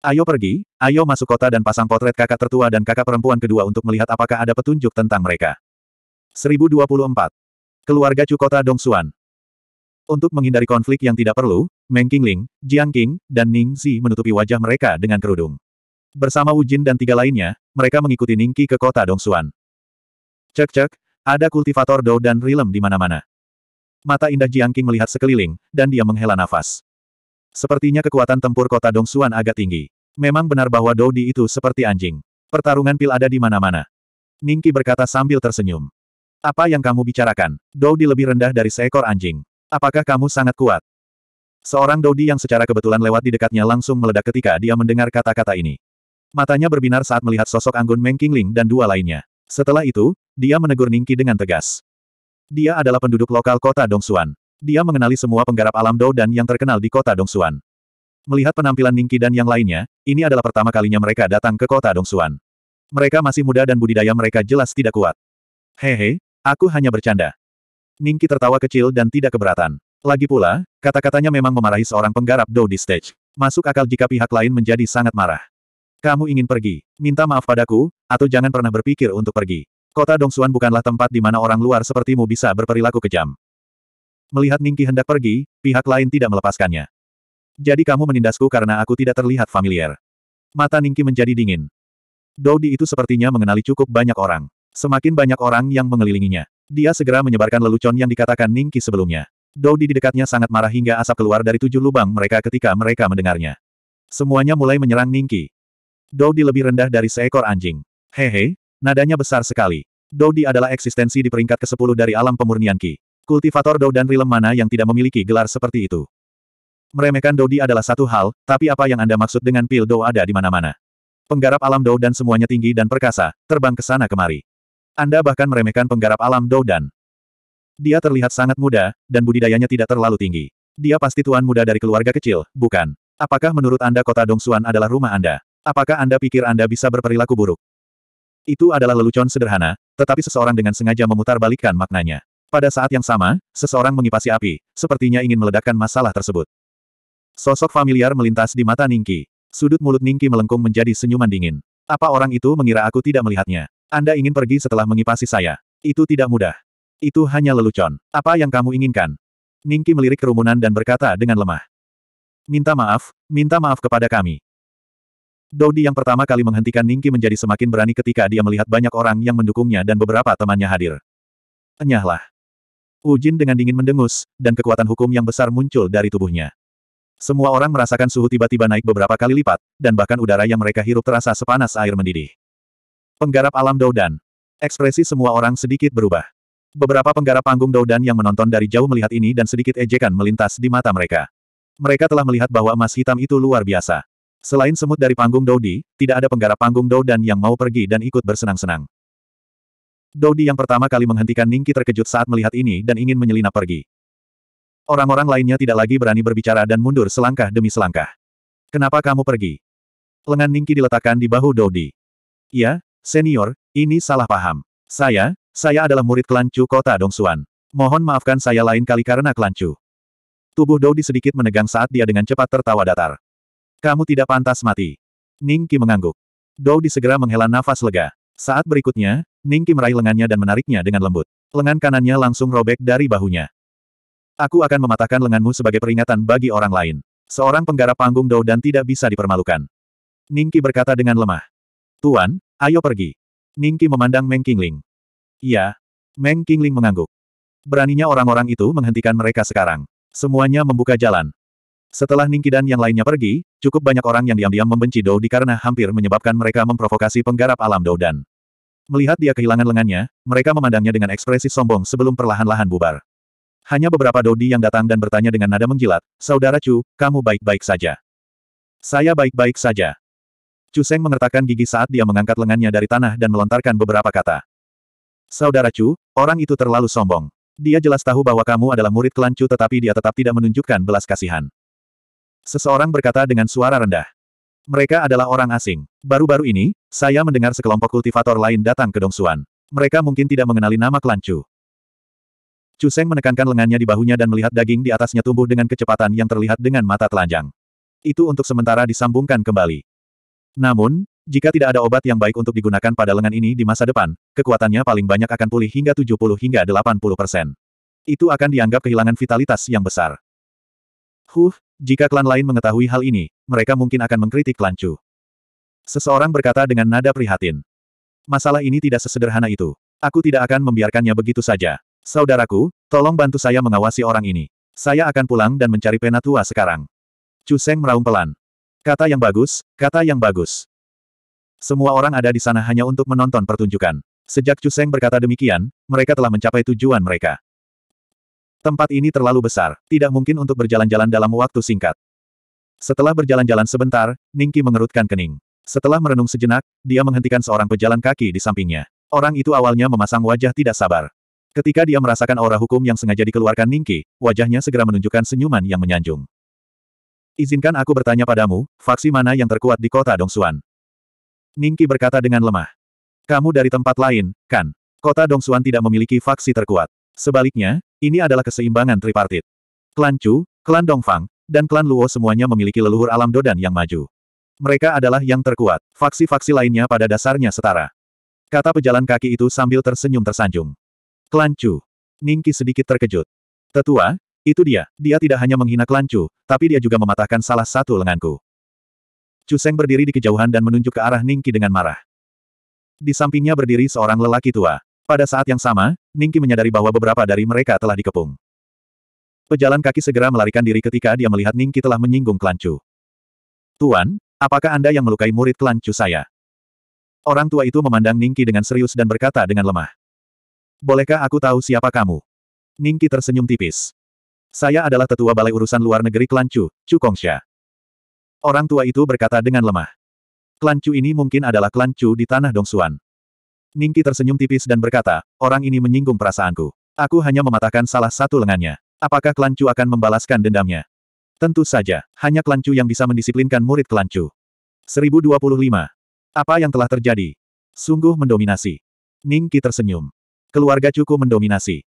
[SPEAKER 1] Ayo pergi, ayo masuk kota dan pasang potret kakak tertua dan kakak perempuan kedua untuk melihat apakah ada petunjuk tentang mereka. 1024. Keluarga Cukota Dongsuan. Untuk menghindari konflik yang tidak perlu, Meng Qingling, Jiang Qing, dan Ning Xi menutupi wajah mereka dengan kerudung. Bersama Wu Jin dan tiga lainnya, mereka mengikuti Ning Qi ke kota Dongsuan. Cek-cek, ada kultivator Dou dan Rilem di mana-mana. Mata indah Jiang Qing melihat sekeliling, dan dia menghela nafas. Sepertinya kekuatan tempur kota Dongsuan agak tinggi. Memang benar bahwa Dou Di itu seperti anjing. Pertarungan pil ada di mana-mana. Ningki berkata sambil tersenyum. Apa yang kamu bicarakan? Dodi lebih rendah dari seekor anjing. Apakah kamu sangat kuat? Seorang Dodi yang secara kebetulan lewat di dekatnya langsung meledak ketika dia mendengar kata-kata ini. Matanya berbinar saat melihat sosok Anggun Meng Qingling dan dua lainnya. Setelah itu, dia menegur Ningki dengan tegas. Dia adalah penduduk lokal kota Dongsuan. Dia mengenali semua penggarap alam Dou dan yang terkenal di kota Dongsuan. Melihat penampilan Ningki dan yang lainnya, ini adalah pertama kalinya mereka datang ke kota Dongsuan. Mereka masih muda dan budidaya mereka jelas tidak kuat. Hehe, Aku hanya bercanda. Ningki tertawa kecil dan tidak keberatan. Lagi pula, kata-katanya memang memarahi seorang penggarap Dou di stage. Masuk akal jika pihak lain menjadi sangat marah. Kamu ingin pergi, minta maaf padaku, atau jangan pernah berpikir untuk pergi. Kota Dongsuan bukanlah tempat di mana orang luar sepertimu bisa berperilaku kejam. Melihat Ningki hendak pergi, pihak lain tidak melepaskannya. Jadi kamu menindasku karena aku tidak terlihat familiar. Mata Ningki menjadi dingin. Dodi itu sepertinya mengenali cukup banyak orang. Semakin banyak orang yang mengelilinginya. Dia segera menyebarkan lelucon yang dikatakan Ningki sebelumnya. Dodi di dekatnya sangat marah hingga asap keluar dari tujuh lubang mereka ketika mereka mendengarnya. Semuanya mulai menyerang Ningki. Dodi lebih rendah dari seekor anjing. Hehe, nadanya besar sekali. Dodi adalah eksistensi di peringkat ke-10 dari alam pemurnian Ki. Kultivator Dou dan Rilem mana yang tidak memiliki gelar seperti itu. Meremehkan Dodi adalah satu hal, tapi apa yang Anda maksud dengan pil Dou ada di mana-mana. Penggarap alam Dou dan semuanya tinggi dan perkasa, terbang ke sana kemari. Anda bahkan meremehkan penggarap alam Doudan. Dia terlihat sangat muda, dan budidayanya tidak terlalu tinggi. Dia pasti tuan muda dari keluarga kecil, bukan? Apakah menurut Anda kota Dongsuan adalah rumah Anda? Apakah Anda pikir Anda bisa berperilaku buruk? Itu adalah lelucon sederhana, tetapi seseorang dengan sengaja memutarbalikkan maknanya. Pada saat yang sama, seseorang mengipasi api, sepertinya ingin meledakkan masalah tersebut. Sosok familiar melintas di mata Ningki. Sudut mulut Ningki melengkung menjadi senyuman dingin. Apa orang itu mengira aku tidak melihatnya? Anda ingin pergi setelah mengipasi saya. Itu tidak mudah. Itu hanya lelucon. Apa yang kamu inginkan? Ningki melirik kerumunan dan berkata dengan lemah. Minta maaf, minta maaf kepada kami. Dodi yang pertama kali menghentikan Ningki menjadi semakin berani ketika dia melihat banyak orang yang mendukungnya dan beberapa temannya hadir. Enyahlah. Ujin dengan dingin mendengus, dan kekuatan hukum yang besar muncul dari tubuhnya. Semua orang merasakan suhu tiba-tiba naik beberapa kali lipat, dan bahkan udara yang mereka hirup terasa sepanas air mendidih. Penggarap alam Doudan. Ekspresi semua orang sedikit berubah. Beberapa penggarap panggung Doudan yang menonton dari jauh melihat ini dan sedikit ejekan melintas di mata mereka. Mereka telah melihat bahwa emas hitam itu luar biasa. Selain semut dari panggung Doudi, tidak ada penggarap panggung Doudan yang mau pergi dan ikut bersenang-senang. Doudi yang pertama kali menghentikan Ningki terkejut saat melihat ini dan ingin menyelinap pergi. Orang-orang lainnya tidak lagi berani berbicara dan mundur selangkah demi selangkah. Kenapa kamu pergi? Lengan Ningki diletakkan di bahu Doudi. Ya. Senior, ini salah paham. Saya, saya adalah murid klan Chu kota Dongsuan. Mohon maafkan saya lain kali karena klan Chu. Tubuh Dodi sedikit menegang saat dia dengan cepat tertawa datar. Kamu tidak pantas mati. Ningki mengangguk. Dodi segera menghela nafas lega. Saat berikutnya, Ningki meraih lengannya dan menariknya dengan lembut. Lengan kanannya langsung robek dari bahunya. Aku akan mematahkan lenganmu sebagai peringatan bagi orang lain. Seorang penggarap panggung Dou dan tidak bisa dipermalukan. Ningki berkata dengan lemah. Tuan, ayo pergi. Ningki memandang Meng Qingling. Iya. Meng Qingling mengangguk. Beraninya orang-orang itu menghentikan mereka sekarang. Semuanya membuka jalan. Setelah Ningki dan yang lainnya pergi, cukup banyak orang yang diam-diam membenci Dou di karena hampir menyebabkan mereka memprovokasi penggarap alam Dou dan. Melihat dia kehilangan lengannya, mereka memandangnya dengan ekspresi sombong sebelum perlahan-lahan bubar. Hanya beberapa Dodi yang datang dan bertanya dengan nada menjilat, Saudara Chu, kamu baik-baik saja. Saya baik-baik saja. Chu Seng mengertakkan gigi saat dia mengangkat lengannya dari tanah dan melontarkan beberapa kata. Saudara Chu, orang itu terlalu sombong. Dia jelas tahu bahwa kamu adalah murid klan Chu tetapi dia tetap tidak menunjukkan belas kasihan. Seseorang berkata dengan suara rendah. Mereka adalah orang asing. Baru-baru ini, saya mendengar sekelompok kultivator lain datang ke Dongsuan. Mereka mungkin tidak mengenali nama klan Chu. Chu Seng menekankan lengannya di bahunya dan melihat daging di atasnya tumbuh dengan kecepatan yang terlihat dengan mata telanjang. Itu untuk sementara disambungkan kembali. Namun, jika tidak ada obat yang baik untuk digunakan pada lengan ini di masa depan, kekuatannya paling banyak akan pulih hingga 70 hingga 80 persen. Itu akan dianggap kehilangan vitalitas yang besar. Huh, jika klan lain mengetahui hal ini, mereka mungkin akan mengkritik klan Chu. Seseorang berkata dengan nada prihatin. Masalah ini tidak sesederhana itu. Aku tidak akan membiarkannya begitu saja. Saudaraku, tolong bantu saya mengawasi orang ini. Saya akan pulang dan mencari penatua sekarang. Chu Seng meraung pelan. Kata yang bagus, kata yang bagus. Semua orang ada di sana hanya untuk menonton pertunjukan. Sejak Cuseng berkata demikian, mereka telah mencapai tujuan mereka. Tempat ini terlalu besar, tidak mungkin untuk berjalan-jalan dalam waktu singkat. Setelah berjalan-jalan sebentar, Ningki mengerutkan kening. Setelah merenung sejenak, dia menghentikan seorang pejalan kaki di sampingnya. Orang itu awalnya memasang wajah tidak sabar. Ketika dia merasakan aura hukum yang sengaja dikeluarkan Ningki, wajahnya segera menunjukkan senyuman yang menyanjung. Izinkan aku bertanya padamu, faksi mana yang terkuat di kota Dongsuan? Ningki berkata dengan lemah. Kamu dari tempat lain, kan? Kota Dongsuan tidak memiliki faksi terkuat. Sebaliknya, ini adalah keseimbangan tripartit. Klan Chu, Klan Dongfang, dan Klan Luo semuanya memiliki leluhur alam Dodan yang maju. Mereka adalah yang terkuat, faksi-faksi lainnya pada dasarnya setara. Kata pejalan kaki itu sambil tersenyum tersanjung. Klan Chu. Ningki sedikit terkejut. Tetua, itu dia, dia tidak hanya menghina klan tapi dia juga mematahkan salah satu lenganku. Cuseng berdiri di kejauhan dan menunjuk ke arah Ningki dengan marah. Di sampingnya berdiri seorang lelaki tua. Pada saat yang sama, Ningki menyadari bahwa beberapa dari mereka telah dikepung. Pejalan kaki segera melarikan diri ketika dia melihat Ningki telah menyinggung klan Tuan, apakah Anda yang melukai murid klan saya? Orang tua itu memandang Ningki dengan serius dan berkata dengan lemah. Bolehkah aku tahu siapa kamu? Ningki tersenyum tipis. Saya adalah tetua balai urusan luar negeri klan Chu, Chu Kongsha. Orang tua itu berkata dengan lemah. Klan Chu ini mungkin adalah klan Chu di tanah Dongsuan. Ningki tersenyum tipis dan berkata, orang ini menyinggung perasaanku. Aku hanya mematahkan salah satu lengannya. Apakah klan Chu akan membalaskan dendamnya? Tentu saja, hanya klan Chu yang bisa mendisiplinkan murid klan Chu. 1025. Apa yang telah terjadi? Sungguh mendominasi. Ningki tersenyum. Keluarga Chu mendominasi.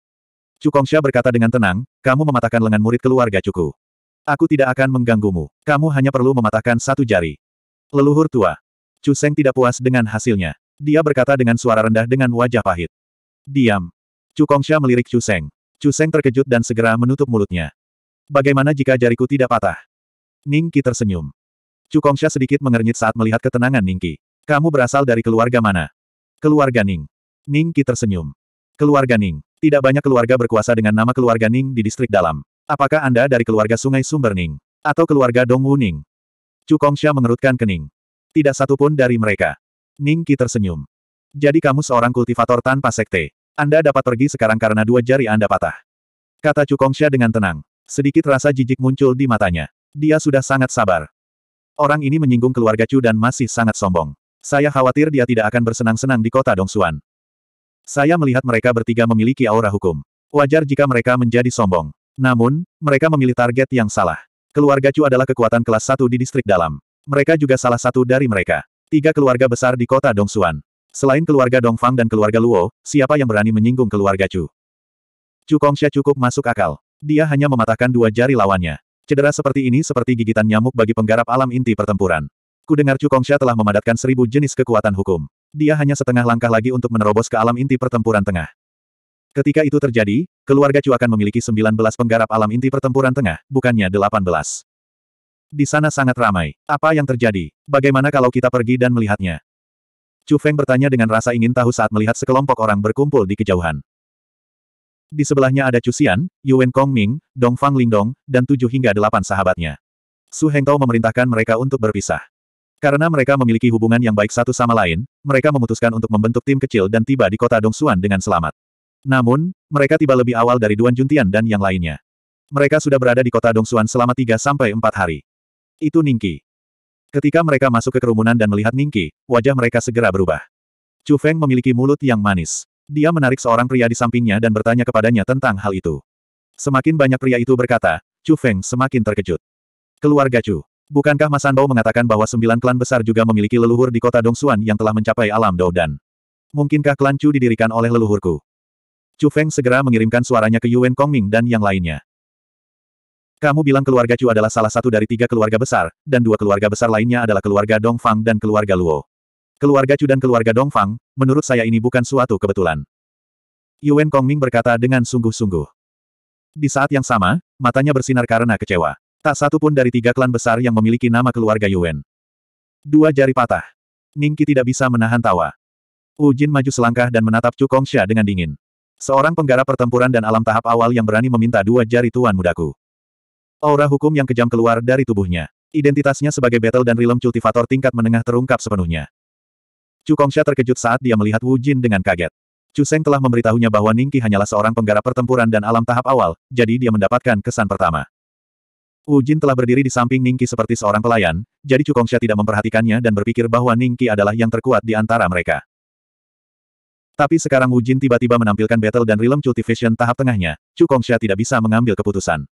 [SPEAKER 1] Cukongsha berkata dengan tenang, kamu mematahkan lengan murid keluarga Cuku. Aku tidak akan mengganggumu. Kamu hanya perlu mematahkan satu jari. Leluhur tua. Cuseng tidak puas dengan hasilnya. Dia berkata dengan suara rendah dengan wajah pahit. Diam. Cukongsha melirik Cuseng. Cuseng terkejut dan segera menutup mulutnya. Bagaimana jika jariku tidak patah? Ningki tersenyum. Cukongsha sedikit mengernyit saat melihat ketenangan Ningki. Kamu berasal dari keluarga mana? Keluarga Ning. Ningki tersenyum. Keluarga Ning. Tidak banyak keluarga berkuasa dengan nama keluarga Ning di distrik dalam. Apakah Anda dari keluarga Sungai Sumber Ning? Atau keluarga Dong Dongwu Ning? Cukongsha mengerutkan kening. Tidak satupun dari mereka. Ning Qi tersenyum. Jadi kamu seorang kultivator tanpa sekte. Anda dapat pergi sekarang karena dua jari Anda patah. Kata Chu Cukongsha dengan tenang. Sedikit rasa jijik muncul di matanya. Dia sudah sangat sabar. Orang ini menyinggung keluarga Chu dan masih sangat sombong. Saya khawatir dia tidak akan bersenang-senang di kota Dongsuan. Saya melihat mereka bertiga memiliki aura hukum. Wajar jika mereka menjadi sombong. Namun, mereka memilih target yang salah. Keluarga Chu adalah kekuatan kelas 1 di distrik dalam. Mereka juga salah satu dari mereka. Tiga keluarga besar di kota Dongsuan. Selain keluarga Dongfang dan keluarga Luo, siapa yang berani menyinggung keluarga Chu? Chu Kongsha cukup masuk akal. Dia hanya mematahkan dua jari lawannya. Cedera seperti ini seperti gigitan nyamuk bagi penggarap alam inti pertempuran. Kudengar Chu Kongsha telah memadatkan seribu jenis kekuatan hukum dia hanya setengah langkah lagi untuk menerobos ke alam inti pertempuran tengah. Ketika itu terjadi, keluarga Chu akan memiliki 19 penggarap alam inti pertempuran tengah, bukannya 18. Di sana sangat ramai. Apa yang terjadi? Bagaimana kalau kita pergi dan melihatnya? Chu Feng bertanya dengan rasa ingin tahu saat melihat sekelompok orang berkumpul di kejauhan. Di sebelahnya ada Chu Xian, Yuan Kongming, Dong Fang Lingdong, dan tujuh hingga delapan sahabatnya. Su Hengtao memerintahkan mereka untuk berpisah. Karena mereka memiliki hubungan yang baik satu sama lain, mereka memutuskan untuk membentuk tim kecil dan tiba di kota Dongsuan dengan selamat. Namun, mereka tiba lebih awal dari Duan Juntian dan yang lainnya. Mereka sudah berada di kota Dongsuan selama tiga sampai empat hari. Itu Ningki. Ketika mereka masuk ke kerumunan dan melihat Ningki, wajah mereka segera berubah. Chu Feng memiliki mulut yang manis. Dia menarik seorang pria di sampingnya dan bertanya kepadanya tentang hal itu. Semakin banyak pria itu berkata, Chu Feng semakin terkejut. Keluarga Chu. Bukankah Mas Sanbao mengatakan bahwa sembilan klan besar juga memiliki leluhur di kota Dongsuan yang telah mencapai alam Doudan? Mungkinkah klan Chu didirikan oleh leluhurku? Chu Feng segera mengirimkan suaranya ke Yuan Kongming dan yang lainnya. Kamu bilang keluarga Chu adalah salah satu dari tiga keluarga besar, dan dua keluarga besar lainnya adalah keluarga Dongfang dan keluarga Luo. Keluarga Chu dan keluarga Dongfang, menurut saya ini bukan suatu kebetulan. Yuan Kongming berkata dengan sungguh-sungguh. Di saat yang sama, matanya bersinar karena kecewa. Tak satu pun dari tiga klan besar yang memiliki nama keluarga Yuan. Dua jari patah. Ningki tidak bisa menahan tawa. Ujin maju selangkah dan menatap Chu Kongsha dengan dingin. Seorang penggarap pertempuran dan alam tahap awal yang berani meminta dua jari tuan mudaku. Aura hukum yang kejam keluar dari tubuhnya. Identitasnya sebagai battle dan realm cultivator tingkat menengah terungkap sepenuhnya. Chu Kongsha terkejut saat dia melihat Wu Jin dengan kaget. Chu Seng telah memberitahunya bahwa Ningki hanyalah seorang penggarap pertempuran dan alam tahap awal, jadi dia mendapatkan kesan pertama. Wu Jin telah berdiri di samping Ningki seperti seorang pelayan, jadi Cukongsha tidak memperhatikannya dan berpikir bahwa Ningki adalah yang terkuat di antara mereka. Tapi sekarang Wu Jin tiba-tiba menampilkan battle dan realm cultivation tahap tengahnya, Cukongsha tidak bisa mengambil keputusan.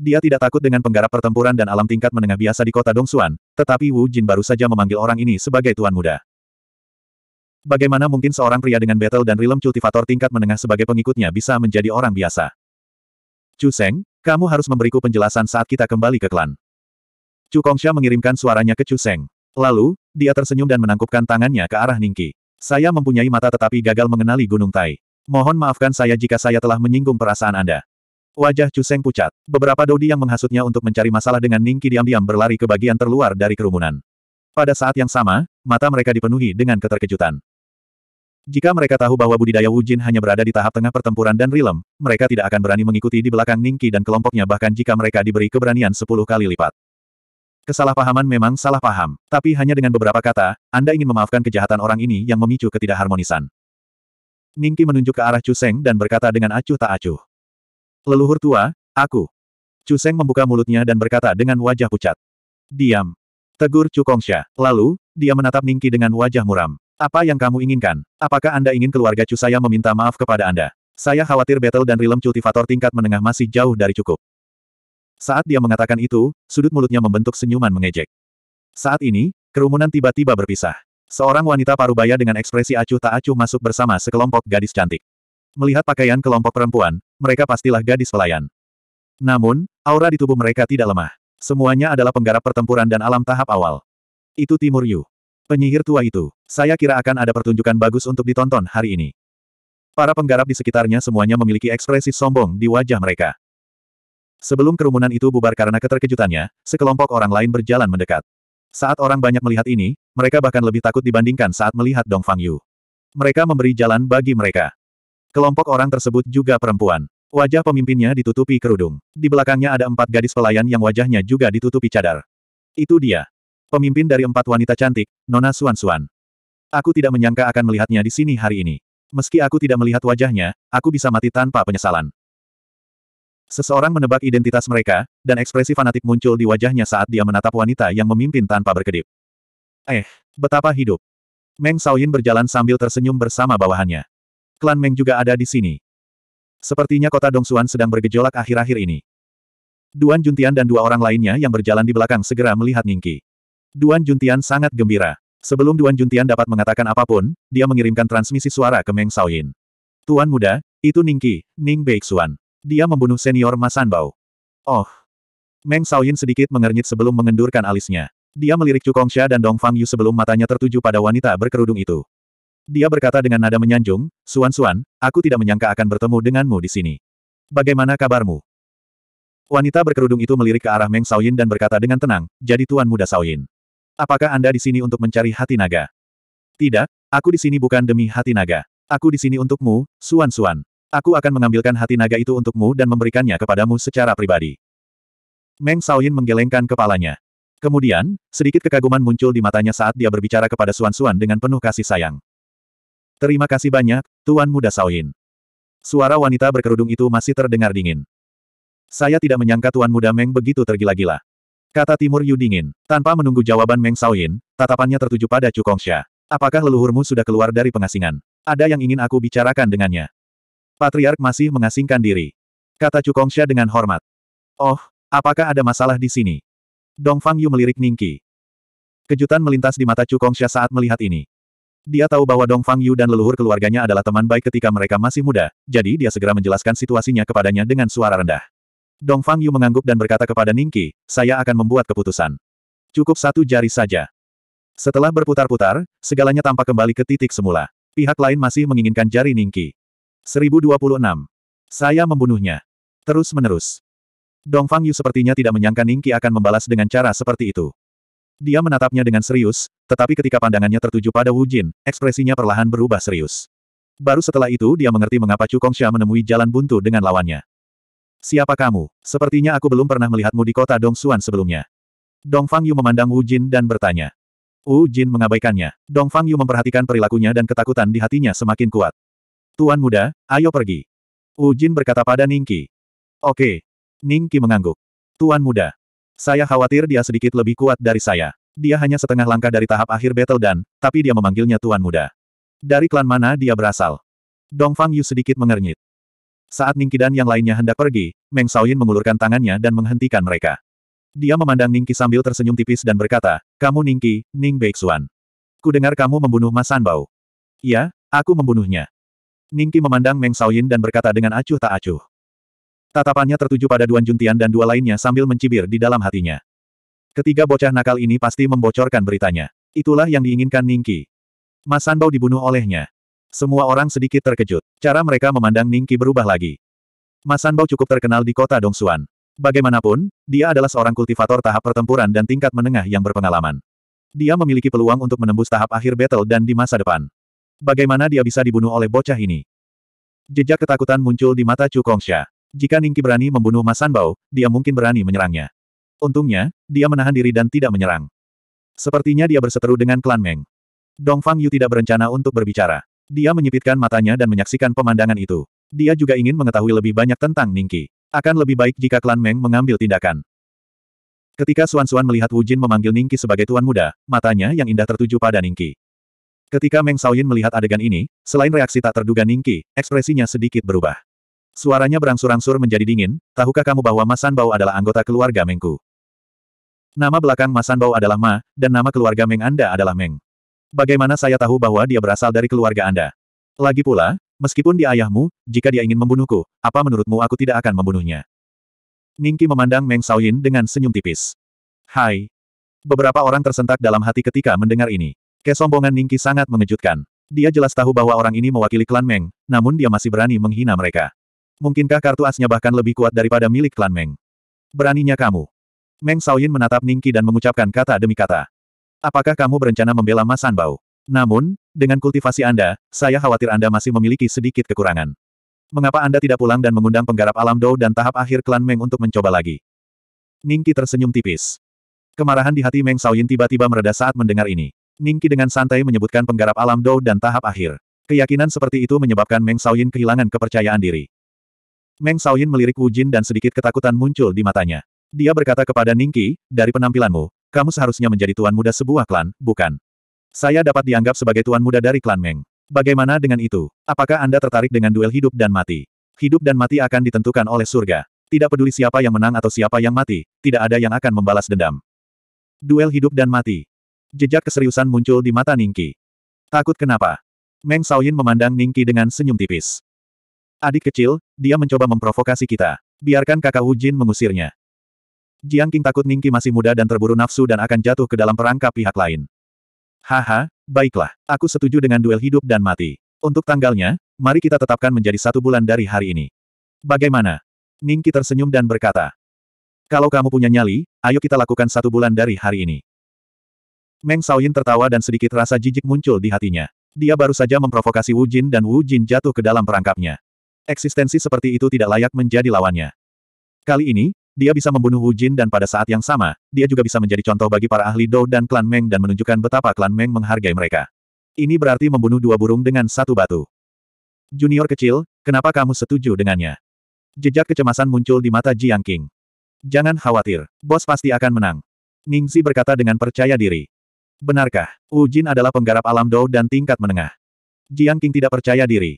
[SPEAKER 1] Dia tidak takut dengan penggarap pertempuran dan alam tingkat menengah biasa di kota Dongsuan, tetapi Wu Jin baru saja memanggil orang ini sebagai tuan muda. Bagaimana mungkin seorang pria dengan battle dan realm cultivator tingkat menengah sebagai pengikutnya bisa menjadi orang biasa? Chu Seng, kamu harus memberiku penjelasan saat kita kembali ke klan. Chu mengirimkan suaranya ke Chu Lalu, dia tersenyum dan menangkupkan tangannya ke arah Ningki. Saya mempunyai mata tetapi gagal mengenali Gunung Tai. Mohon maafkan saya jika saya telah menyinggung perasaan Anda. Wajah Chu pucat. Beberapa dodi yang menghasutnya untuk mencari masalah dengan Ningki diam-diam berlari ke bagian terluar dari kerumunan. Pada saat yang sama, mata mereka dipenuhi dengan keterkejutan. Jika mereka tahu bahwa budidaya Wujin hanya berada di tahap tengah pertempuran dan rilem, mereka tidak akan berani mengikuti di belakang Ningki dan kelompoknya bahkan jika mereka diberi keberanian sepuluh kali lipat. Kesalahpahaman memang salah paham, tapi hanya dengan beberapa kata, Anda ingin memaafkan kejahatan orang ini yang memicu ketidakharmonisan. Ningki menunjuk ke arah Chuseng dan berkata dengan acuh tak acuh. Leluhur tua, aku. Chuseng membuka mulutnya dan berkata dengan wajah pucat. Diam. Tegur Chu Kongsha. Lalu, dia menatap Ningki dengan wajah muram. Apa yang kamu inginkan? Apakah Anda ingin keluarga Chu saya meminta maaf kepada Anda? Saya khawatir battle dan realm cultivator tingkat menengah masih jauh dari cukup. Saat dia mengatakan itu, sudut mulutnya membentuk senyuman mengejek. Saat ini, kerumunan tiba-tiba berpisah. Seorang wanita parubaya dengan ekspresi acuh tak acuh masuk bersama sekelompok gadis cantik. Melihat pakaian kelompok perempuan, mereka pastilah gadis pelayan. Namun, aura di tubuh mereka tidak lemah. Semuanya adalah penggarap pertempuran dan alam tahap awal. Itu Timur Yu. Penyihir tua itu, saya kira akan ada pertunjukan bagus untuk ditonton hari ini. Para penggarap di sekitarnya semuanya memiliki ekspresi sombong di wajah mereka. Sebelum kerumunan itu bubar karena keterkejutannya, sekelompok orang lain berjalan mendekat. Saat orang banyak melihat ini, mereka bahkan lebih takut dibandingkan saat melihat Dong Fang Yu. Mereka memberi jalan bagi mereka. Kelompok orang tersebut juga perempuan. Wajah pemimpinnya ditutupi kerudung. Di belakangnya ada empat gadis pelayan yang wajahnya juga ditutupi cadar. Itu dia. Pemimpin dari empat wanita cantik, Nona Suan Suan. Aku tidak menyangka akan melihatnya di sini hari ini. Meski aku tidak melihat wajahnya, aku bisa mati tanpa penyesalan. Seseorang menebak identitas mereka, dan ekspresi fanatik muncul di wajahnya saat dia menatap wanita yang memimpin tanpa berkedip. Eh, betapa hidup. Meng Saoyin berjalan sambil tersenyum bersama bawahannya. Klan Meng juga ada di sini. Sepertinya kota Dong Suan sedang bergejolak akhir-akhir ini. Duan Juntian dan dua orang lainnya yang berjalan di belakang segera melihat Ningki. Duan Juntian sangat gembira. Sebelum Duan Juntian dapat mengatakan apapun, dia mengirimkan transmisi suara ke Meng Saoyin. Tuan muda, itu Ningqi, Ning Beixuan. Dia membunuh senior Masan Sanbao. Oh. Meng Saoyin sedikit mengernyit sebelum mengendurkan alisnya. Dia melirik Chu Kongxia dan Dong Fang Yu sebelum matanya tertuju pada wanita berkerudung itu. Dia berkata dengan nada menyanjung, Suan Suan, aku tidak menyangka akan bertemu denganmu di sini. Bagaimana kabarmu? Wanita berkerudung itu melirik ke arah Meng Saoyin dan berkata dengan tenang, jadi Tuan Muda Saoyin. Apakah Anda di sini untuk mencari hati naga? Tidak, aku di sini bukan demi hati naga. Aku di sini untukmu, Suan Suan. Aku akan mengambilkan hati naga itu untukmu dan memberikannya kepadamu secara pribadi. Meng Saoyin menggelengkan kepalanya. Kemudian, sedikit kekaguman muncul di matanya saat dia berbicara kepada Suan Suan dengan penuh kasih sayang. Terima kasih banyak, Tuan Muda Saoyin. Suara wanita berkerudung itu masih terdengar dingin. Saya tidak menyangka Tuan Muda Meng begitu tergila-gila. Kata Timur Yu dingin. Tanpa menunggu jawaban Meng Shaoyin, tatapannya tertuju pada Chu Kongsha. Apakah leluhurmu sudah keluar dari pengasingan? Ada yang ingin aku bicarakan dengannya. Patriark masih mengasingkan diri. Kata Chu Kongsha dengan hormat. Oh, apakah ada masalah di sini? Dong Fang Yu melirik Ningki. Kejutan melintas di mata Chu Kongsha saat melihat ini. Dia tahu bahwa Dong Fang Yu dan leluhur keluarganya adalah teman baik ketika mereka masih muda, jadi dia segera menjelaskan situasinya kepadanya dengan suara rendah. Dong Fang Yu mengangguk dan berkata kepada Ningki, saya akan membuat keputusan. Cukup satu jari saja. Setelah berputar-putar, segalanya tampak kembali ke titik semula. Pihak lain masih menginginkan jari Ningki. 1026. Saya membunuhnya. Terus-menerus. Dong Fang Yu sepertinya tidak menyangka Ningki akan membalas dengan cara seperti itu. Dia menatapnya dengan serius, tetapi ketika pandangannya tertuju pada Wu Jin, ekspresinya perlahan berubah serius. Baru setelah itu dia mengerti mengapa Chu Kongxia menemui jalan buntu dengan lawannya. Siapa kamu? Sepertinya aku belum pernah melihatmu di kota Dongsuan sebelumnya. Dong Fang Yu memandang Wu Jin dan bertanya. Wu Jin mengabaikannya. Dong Fang Yu memperhatikan perilakunya dan ketakutan di hatinya semakin kuat. Tuan muda, ayo pergi. Wu Jin berkata pada Ningki. Oke. Ningki mengangguk. Tuan muda. Saya khawatir dia sedikit lebih kuat dari saya. Dia hanya setengah langkah dari tahap akhir battle dan, tapi dia memanggilnya Tuan Muda. Dari klan mana dia berasal? Dong Fang Yu sedikit mengernyit. Saat Ningki dan yang lainnya hendak pergi, Meng Shaoyin mengulurkan tangannya dan menghentikan mereka. Dia memandang Ningki sambil tersenyum tipis dan berkata, Kamu Ningki, Ning Beixuan, ku dengar kamu membunuh Mas Sanbao. Iya, aku membunuhnya. Ningki memandang Meng Shaoyin dan berkata dengan acuh tak acuh. Tatapannya tertuju pada Duan Juntian dan dua lainnya sambil mencibir di dalam hatinya. Ketiga bocah nakal ini pasti membocorkan beritanya. Itulah yang diinginkan Ningki. Mas Sanbao dibunuh olehnya. Semua orang sedikit terkejut. Cara mereka memandang Ningki berubah lagi. Mas Bao cukup terkenal di kota Dongsuan. Bagaimanapun, dia adalah seorang kultivator tahap pertempuran dan tingkat menengah yang berpengalaman. Dia memiliki peluang untuk menembus tahap akhir battle dan di masa depan. Bagaimana dia bisa dibunuh oleh bocah ini? Jejak ketakutan muncul di mata Chu Kongsha. Jika Ningki berani membunuh Mas Bao, dia mungkin berani menyerangnya. Untungnya, dia menahan diri dan tidak menyerang. Sepertinya dia berseteru dengan klan Meng. Dong Fang Yu tidak berencana untuk berbicara. Dia menyipitkan matanya dan menyaksikan pemandangan itu. Dia juga ingin mengetahui lebih banyak tentang Ningki. Akan lebih baik jika klan Meng mengambil tindakan. Ketika Suan Suan melihat Wu Jin memanggil Ningki sebagai tuan muda, matanya yang indah tertuju pada Ningki. Ketika Meng Shaoyin melihat adegan ini, selain reaksi tak terduga Ningki, ekspresinya sedikit berubah. Suaranya berangsur-angsur menjadi dingin, tahukah kamu bahwa Masan Bao adalah anggota keluarga Mengku? Nama belakang Masan Bao adalah Ma, dan nama keluarga Meng Anda adalah Meng. Bagaimana saya tahu bahwa dia berasal dari keluarga Anda? Lagi pula, meskipun dia ayahmu, jika dia ingin membunuhku, apa menurutmu aku tidak akan membunuhnya? Ningki memandang Meng Shaoyin dengan senyum tipis. Hai. Beberapa orang tersentak dalam hati ketika mendengar ini. Kesombongan Ningki sangat mengejutkan. Dia jelas tahu bahwa orang ini mewakili klan Meng, namun dia masih berani menghina mereka. Mungkinkah kartu asnya bahkan lebih kuat daripada milik klan Meng? Beraninya kamu. Meng Shaoyin menatap Ningki dan mengucapkan kata demi kata. Apakah kamu berencana membela Mas Sanbao? Namun, dengan kultivasi Anda, saya khawatir Anda masih memiliki sedikit kekurangan. Mengapa Anda tidak pulang dan mengundang penggarap alam Dou dan tahap akhir klan Meng untuk mencoba lagi? Ningki tersenyum tipis. Kemarahan di hati Meng Saoyin tiba-tiba mereda saat mendengar ini. Ningki dengan santai menyebutkan penggarap alam Dou dan tahap akhir. Keyakinan seperti itu menyebabkan Meng Saoyin kehilangan kepercayaan diri. Meng Saoyin melirik Wu Jin dan sedikit ketakutan muncul di matanya. Dia berkata kepada Ningki, dari penampilanmu, kamu seharusnya menjadi tuan muda sebuah klan, bukan? Saya dapat dianggap sebagai tuan muda dari klan Meng. Bagaimana dengan itu? Apakah Anda tertarik dengan duel hidup dan mati? Hidup dan mati akan ditentukan oleh surga. Tidak peduli siapa yang menang atau siapa yang mati, tidak ada yang akan membalas dendam. Duel hidup dan mati. Jejak keseriusan muncul di mata Ningki. Takut kenapa? Meng Saoyin memandang Ningki dengan senyum tipis. Adik kecil, dia mencoba memprovokasi kita. Biarkan kakak Wu Jin mengusirnya. Jiang King takut Ningki masih muda dan terburu nafsu dan akan jatuh ke dalam perangkap pihak lain. Haha, baiklah, aku setuju dengan duel hidup dan mati. Untuk tanggalnya, mari kita tetapkan menjadi satu bulan dari hari ini. Bagaimana? Ningki tersenyum dan berkata. Kalau kamu punya nyali, ayo kita lakukan satu bulan dari hari ini. Meng Xiaoyin tertawa dan sedikit rasa jijik muncul di hatinya. Dia baru saja memprovokasi Wu Jin dan Wu Jin jatuh ke dalam perangkapnya. Eksistensi seperti itu tidak layak menjadi lawannya. Kali ini, dia bisa membunuh Wu Jin dan pada saat yang sama, dia juga bisa menjadi contoh bagi para ahli Dou dan klan Meng dan menunjukkan betapa klan Meng menghargai mereka. Ini berarti membunuh dua burung dengan satu batu. Junior kecil, kenapa kamu setuju dengannya? Jejak kecemasan muncul di mata Jiang King. Jangan khawatir, bos pasti akan menang. Ningzi berkata dengan percaya diri. Benarkah, Wu Jin adalah penggarap alam Dou dan tingkat menengah? Jiang King tidak percaya diri.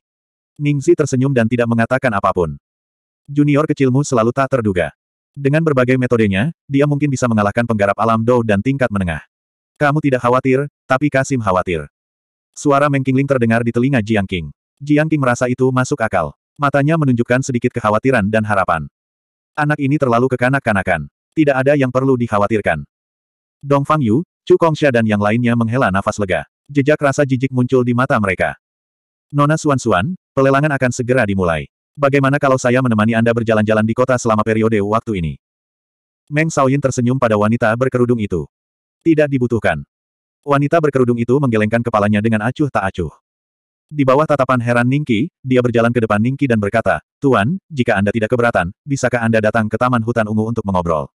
[SPEAKER 1] Ningzi tersenyum dan tidak mengatakan apapun. Junior kecilmu selalu tak terduga. Dengan berbagai metodenya, dia mungkin bisa mengalahkan penggarap alam Dou dan tingkat menengah. Kamu tidak khawatir, tapi Kasim khawatir. Suara Mengkingling terdengar di telinga Jiang Qing. Jiang Qing merasa itu masuk akal. Matanya menunjukkan sedikit kekhawatiran dan harapan. Anak ini terlalu kekanak-kanakan. Tidak ada yang perlu dikhawatirkan. Dong Fang Yu, Chu Xia dan yang lainnya menghela nafas lega. Jejak rasa jijik muncul di mata mereka. Nona Suan Suan, pelelangan akan segera dimulai. Bagaimana kalau saya menemani Anda berjalan-jalan di kota selama periode waktu ini? Meng Shaoyin tersenyum pada wanita berkerudung itu. Tidak dibutuhkan. Wanita berkerudung itu menggelengkan kepalanya dengan acuh tak acuh. Di bawah tatapan heran Ningki, dia berjalan ke depan Ningki dan berkata, Tuan, jika Anda tidak keberatan, bisakah Anda datang ke Taman Hutan Ungu untuk mengobrol?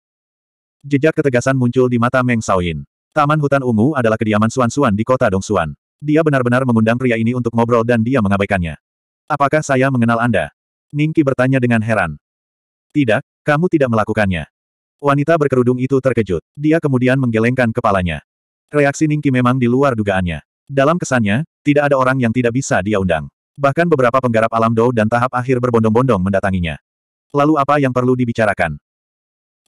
[SPEAKER 1] Jejak ketegasan muncul di mata Meng Shaoyin. Taman Hutan Ungu adalah kediaman Suan-Suan di kota Dongsuan. Dia benar-benar mengundang pria ini untuk ngobrol dan dia mengabaikannya. Apakah saya mengenal Anda? Ningki bertanya dengan heran. Tidak, kamu tidak melakukannya. Wanita berkerudung itu terkejut. Dia kemudian menggelengkan kepalanya. Reaksi Ningki memang di luar dugaannya. Dalam kesannya, tidak ada orang yang tidak bisa dia undang. Bahkan beberapa penggarap alam Dou dan tahap akhir berbondong-bondong mendatanginya. Lalu apa yang perlu dibicarakan?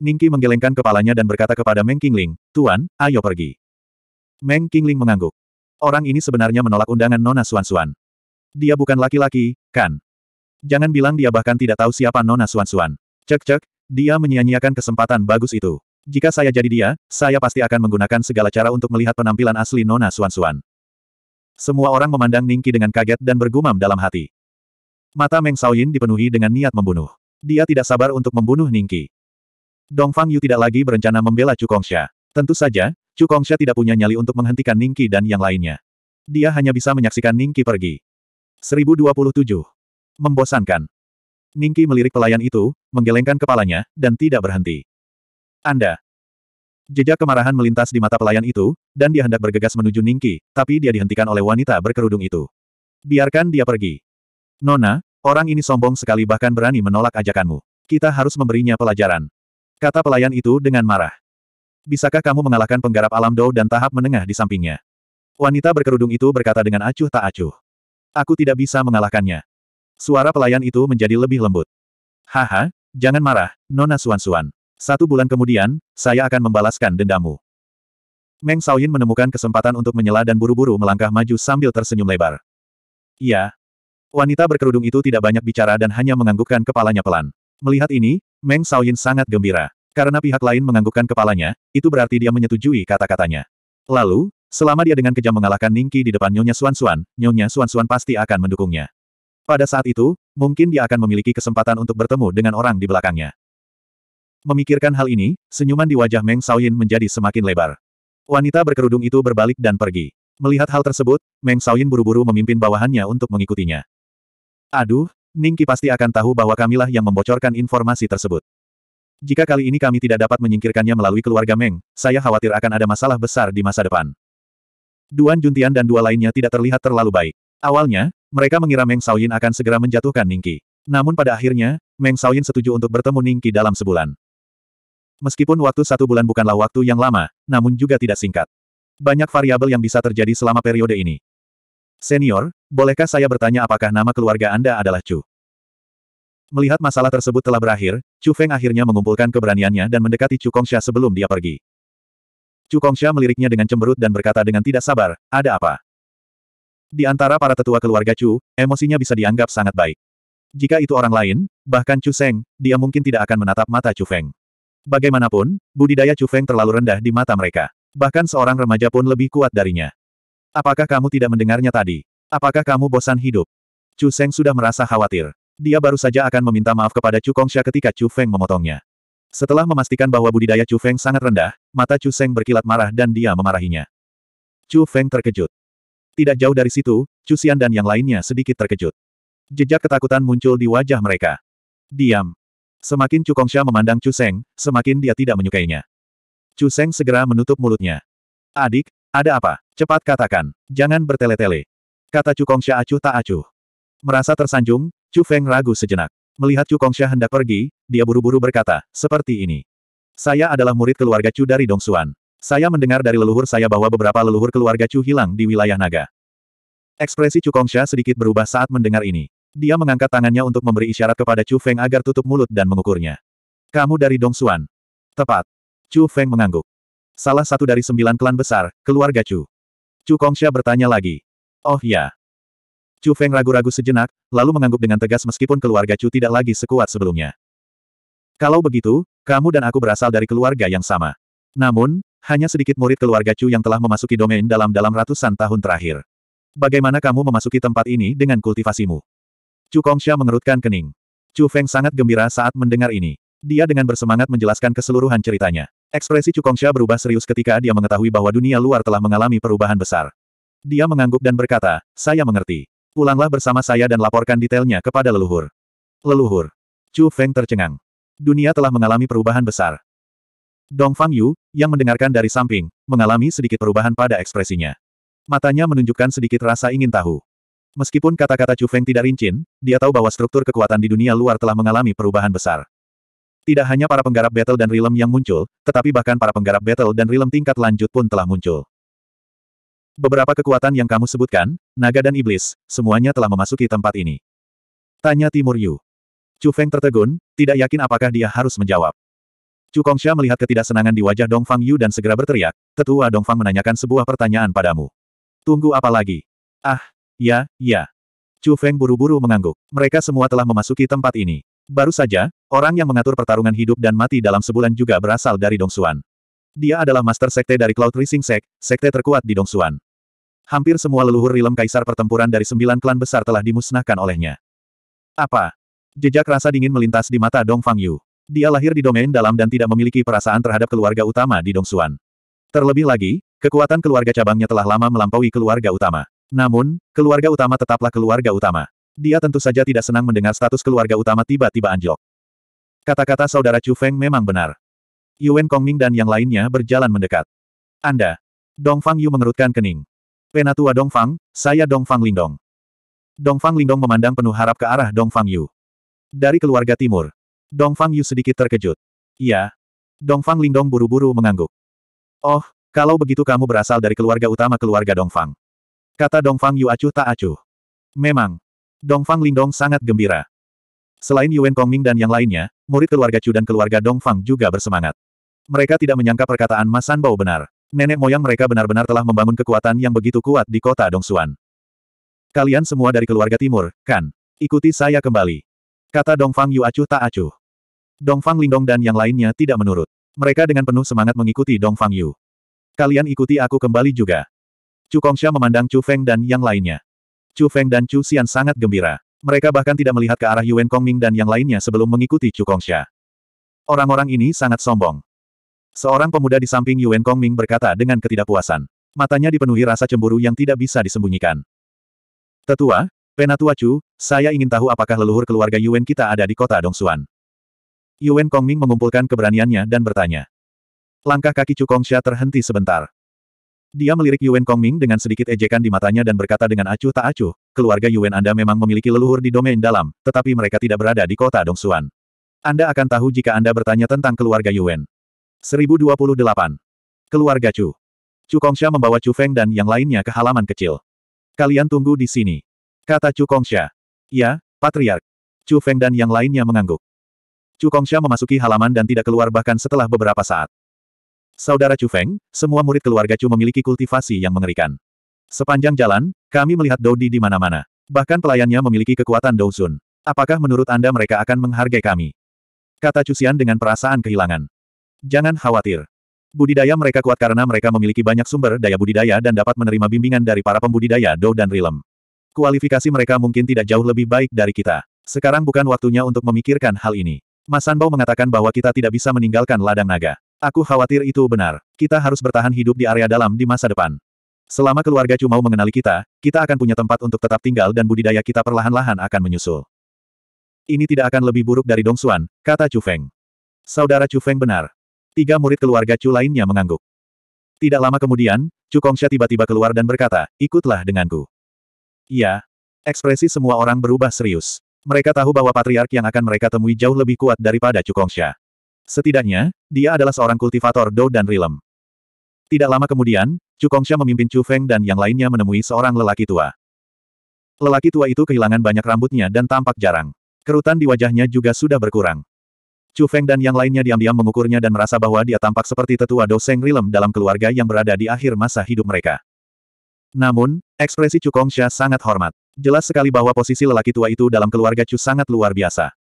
[SPEAKER 1] Ningki menggelengkan kepalanya dan berkata kepada Meng Qingling, Tuan, ayo pergi. Meng Qingling mengangguk. Orang ini sebenarnya menolak undangan Nona Suan-Suan. Dia bukan laki-laki, kan? Jangan bilang dia bahkan tidak tahu siapa Nona Suan-Suan. Cek-cek, dia menyia-nyiakan kesempatan bagus itu. Jika saya jadi dia, saya pasti akan menggunakan segala cara untuk melihat penampilan asli Nona Suan-Suan. Semua orang memandang Ningki dengan kaget dan bergumam dalam hati. Mata Meng Xiaoyin dipenuhi dengan niat membunuh. Dia tidak sabar untuk membunuh Ningki. Dong Fang Yu tidak lagi berencana membela Chu Kongsha. Tentu saja, Chu Kongsha tidak punya nyali untuk menghentikan Ningki dan yang lainnya. Dia hanya bisa menyaksikan Ningki pergi. 1027 Membosankan. Ningki melirik pelayan itu, menggelengkan kepalanya, dan tidak berhenti. Anda. Jejak kemarahan melintas di mata pelayan itu, dan dia hendak bergegas menuju Ningki, tapi dia dihentikan oleh wanita berkerudung itu. Biarkan dia pergi. Nona, orang ini sombong sekali bahkan berani menolak ajakanmu. Kita harus memberinya pelajaran. Kata pelayan itu dengan marah. Bisakah kamu mengalahkan penggarap alam Dou dan tahap menengah di sampingnya? Wanita berkerudung itu berkata dengan acuh tak acuh. Aku tidak bisa mengalahkannya. Suara pelayan itu menjadi lebih lembut. Haha, jangan marah, Nona Suan-Suan. Satu bulan kemudian, saya akan membalaskan dendamu. Meng Saoyin menemukan kesempatan untuk menyela dan buru-buru melangkah maju sambil tersenyum lebar. Iya. Wanita berkerudung itu tidak banyak bicara dan hanya menganggukkan kepalanya pelan. Melihat ini, Meng Saoyin sangat gembira. Karena pihak lain menganggukkan kepalanya, itu berarti dia menyetujui kata-katanya. Lalu, selama dia dengan kejam mengalahkan Ningki di depan Nyonya Suan-Suan, Nyonya Suan-Suan pasti akan mendukungnya. Pada saat itu, mungkin dia akan memiliki kesempatan untuk bertemu dengan orang di belakangnya. Memikirkan hal ini, senyuman di wajah Meng Xiaoyin menjadi semakin lebar. Wanita berkerudung itu berbalik dan pergi. Melihat hal tersebut, Meng Xiaoyin buru-buru memimpin bawahannya untuk mengikutinya. Aduh, Ningki pasti akan tahu bahwa kamilah yang membocorkan informasi tersebut. Jika kali ini kami tidak dapat menyingkirkannya melalui keluarga Meng, saya khawatir akan ada masalah besar di masa depan. Duan Juntian dan dua lainnya tidak terlihat terlalu baik. Awalnya, mereka mengira Meng Shaoyin akan segera menjatuhkan Ningki. Namun pada akhirnya, Meng Shaoyin setuju untuk bertemu Ningki dalam sebulan. Meskipun waktu satu bulan bukanlah waktu yang lama, namun juga tidak singkat. Banyak variabel yang bisa terjadi selama periode ini. Senior, bolehkah saya bertanya apakah nama keluarga Anda adalah Chu? Melihat masalah tersebut telah berakhir, Chu Feng akhirnya mengumpulkan keberaniannya dan mendekati Chu Kongsha sebelum dia pergi. Chu Kongsha meliriknya dengan cemberut dan berkata dengan tidak sabar, ada apa? Di antara para tetua keluarga Chu, emosinya bisa dianggap sangat baik. Jika itu orang lain, bahkan Chu Seng, dia mungkin tidak akan menatap mata Chu Feng. Bagaimanapun, budidaya Chu Feng terlalu rendah di mata mereka. Bahkan seorang remaja pun lebih kuat darinya. Apakah kamu tidak mendengarnya tadi? Apakah kamu bosan hidup? Chu Seng sudah merasa khawatir. Dia baru saja akan meminta maaf kepada Chu Kongsha ketika Chu Feng memotongnya. Setelah memastikan bahwa budidaya Chu Feng sangat rendah, mata Chu Seng berkilat marah dan dia memarahinya. Chu Feng terkejut. Tidak jauh dari situ, Cusian dan yang lainnya sedikit terkejut. Jejak ketakutan muncul di wajah mereka. Diam. Semakin Cukongsha memandang Cuseng, semakin dia tidak menyukainya. Cuseng segera menutup mulutnya. Adik, ada apa? Cepat katakan. Jangan bertele-tele. Kata Cukongsha acuh tak acuh. Merasa tersanjung, Chu Feng ragu sejenak. Melihat Cukongsha hendak pergi, dia buru-buru berkata, seperti ini. Saya adalah murid keluarga Chu dari Dongsuan. Saya mendengar dari leluhur saya bahwa beberapa leluhur keluarga Chu hilang di wilayah naga. Ekspresi Chu Kongsha sedikit berubah saat mendengar ini. Dia mengangkat tangannya untuk memberi isyarat kepada Chu Feng agar tutup mulut dan mengukurnya. Kamu dari Dong Xuan. Tepat. Chu Feng mengangguk. Salah satu dari sembilan klan besar, keluarga Chu. Chu Kongsha bertanya lagi. Oh ya. Chu Feng ragu-ragu sejenak, lalu mengangguk dengan tegas meskipun keluarga Chu tidak lagi sekuat sebelumnya. Kalau begitu, kamu dan aku berasal dari keluarga yang sama. Namun, hanya sedikit murid keluarga Chu yang telah memasuki domain dalam-dalam ratusan tahun terakhir. Bagaimana kamu memasuki tempat ini dengan kultivasimu? Chu Kongxia mengerutkan kening. Chu Feng sangat gembira saat mendengar ini. Dia dengan bersemangat menjelaskan keseluruhan ceritanya. Ekspresi Chu Kongxia berubah serius ketika dia mengetahui bahwa dunia luar telah mengalami perubahan besar. Dia mengangguk dan berkata, saya mengerti. Pulanglah bersama saya dan laporkan detailnya kepada leluhur. Leluhur. Chu Feng tercengang. Dunia telah mengalami perubahan besar. Dong Fang Yu, yang mendengarkan dari samping, mengalami sedikit perubahan pada ekspresinya. Matanya menunjukkan sedikit rasa ingin tahu. Meskipun kata-kata Chu Feng tidak rincin, dia tahu bahwa struktur kekuatan di dunia luar telah mengalami perubahan besar. Tidak hanya para penggarap battle dan realm yang muncul, tetapi bahkan para penggarap battle dan realm tingkat lanjut pun telah muncul. Beberapa kekuatan yang kamu sebutkan, naga dan iblis, semuanya telah memasuki tempat ini. Tanya Timur Yu. Chu Feng tertegun, tidak yakin apakah dia harus menjawab. Chu Kongsha melihat ketidaksenangan di wajah Dong Fang Yu dan segera berteriak, tetua Dong Fang menanyakan sebuah pertanyaan padamu. Tunggu apa lagi? Ah, ya, ya. Chu Feng buru-buru mengangguk. Mereka semua telah memasuki tempat ini. Baru saja, orang yang mengatur pertarungan hidup dan mati dalam sebulan juga berasal dari Dong Xuan. Dia adalah master sekte dari Cloud Rising Sect, sekte terkuat di Dong Xuan. Hampir semua leluhur rilem kaisar pertempuran dari sembilan klan besar telah dimusnahkan olehnya. Apa? Jejak rasa dingin melintas di mata Dong Fang Yu. Dia lahir di domain dalam dan tidak memiliki perasaan terhadap keluarga utama di Dongsuan. Terlebih lagi, kekuatan keluarga cabangnya telah lama melampaui keluarga utama. Namun, keluarga utama tetaplah keluarga utama. Dia tentu saja tidak senang mendengar status keluarga utama tiba-tiba anjlok. Kata-kata saudara Chu Feng memang benar. Yuan Kongming dan yang lainnya berjalan mendekat. Anda. Dongfang Yu mengerutkan kening. Penatua Dongfang, saya Dongfang Lingdong. Dongfang Lingdong memandang penuh harap ke arah Dongfang Yu. Dari keluarga timur, Dongfang Yu sedikit terkejut. Ya, Dongfang Lindong buru-buru mengangguk. Oh, kalau begitu kamu berasal dari keluarga utama keluarga Dongfang. Kata Dongfang Yu acuh tak acuh. Memang. Dongfang Lindong sangat gembira. Selain Yuan Kongming dan yang lainnya, murid keluarga Chu dan keluarga Dongfang juga bersemangat. Mereka tidak menyangka perkataan Mas Sanbao benar. Nenek moyang mereka benar-benar telah membangun kekuatan yang begitu kuat di kota Dongsuan. Kalian semua dari keluarga timur, kan? Ikuti saya kembali. Kata Dongfang Yu acuh tak acuh. Dongfang Lingdong dan yang lainnya tidak menurut. Mereka dengan penuh semangat mengikuti Dongfang Yu. Kalian ikuti aku kembali juga. Chu Kongsha memandang Chu Feng dan yang lainnya. Chu Feng dan Chu Xian sangat gembira. Mereka bahkan tidak melihat ke arah Yuan Kongming dan yang lainnya sebelum mengikuti Chu Kongsha. Orang-orang ini sangat sombong. Seorang pemuda di samping Yuan Kongming berkata dengan ketidakpuasan. Matanya dipenuhi rasa cemburu yang tidak bisa disembunyikan. Tetua, Penatua Chu, saya ingin tahu apakah leluhur keluarga Yuan kita ada di kota Dongsuan. Yuan Kongming mengumpulkan keberaniannya dan bertanya. Langkah kaki Chu Kongsha terhenti sebentar. Dia melirik Yuan Kongming dengan sedikit ejekan di matanya dan berkata dengan acuh tak acuh, keluarga Yuan Anda memang memiliki leluhur di domain dalam, tetapi mereka tidak berada di kota Dongsuan. Anda akan tahu jika Anda bertanya tentang keluarga Yuan. 1028. Keluarga Chu. Chu Kongsha membawa Chu Feng dan yang lainnya ke halaman kecil. Kalian tunggu di sini. Kata Chu Kongsha. Ya, Patriark. Chu Feng dan yang lainnya mengangguk. Chu Kongsha memasuki halaman dan tidak keluar bahkan setelah beberapa saat. Saudara Chu Feng, semua murid keluarga Chu memiliki kultivasi yang mengerikan. Sepanjang jalan, kami melihat Dodi di mana-mana. Bahkan pelayannya memiliki kekuatan Douzun. Apakah menurut Anda mereka akan menghargai kami? Kata Chu Xian dengan perasaan kehilangan. Jangan khawatir. Budidaya mereka kuat karena mereka memiliki banyak sumber daya budidaya dan dapat menerima bimbingan dari para pembudidaya Dou dan Rilem. Kualifikasi mereka mungkin tidak jauh lebih baik dari kita. Sekarang bukan waktunya untuk memikirkan hal ini. Mas mengatakan bahwa kita tidak bisa meninggalkan ladang naga. Aku khawatir itu benar. Kita harus bertahan hidup di area dalam di masa depan. Selama keluarga Cumau mengenali kita, kita akan punya tempat untuk tetap tinggal dan budidaya kita perlahan-lahan akan menyusul. Ini tidak akan lebih buruk dari Dongsuan, kata Chu Feng. Saudara Chu Feng benar. Tiga murid keluarga Chu lainnya mengangguk. Tidak lama kemudian, Chu Kongsha tiba-tiba keluar dan berkata, ikutlah denganku. Ya, Ekspresi semua orang berubah serius. Mereka tahu bahwa patriark yang akan mereka temui jauh lebih kuat daripada Cukongsha. Setidaknya, dia adalah seorang kultivator Dou dan Rilem. Tidak lama kemudian, Cukongsha memimpin Chu Feng dan yang lainnya menemui seorang lelaki tua. Lelaki tua itu kehilangan banyak rambutnya dan tampak jarang. Kerutan di wajahnya juga sudah berkurang. Chu Feng dan yang lainnya diam-diam mengukurnya dan merasa bahwa dia tampak seperti tetua Dou Seng Rilem dalam keluarga yang berada di akhir masa hidup mereka. Namun, ekspresi Chu Cukongsha sangat hormat. Jelas sekali bahwa posisi lelaki tua itu dalam keluarga Chu sangat luar biasa.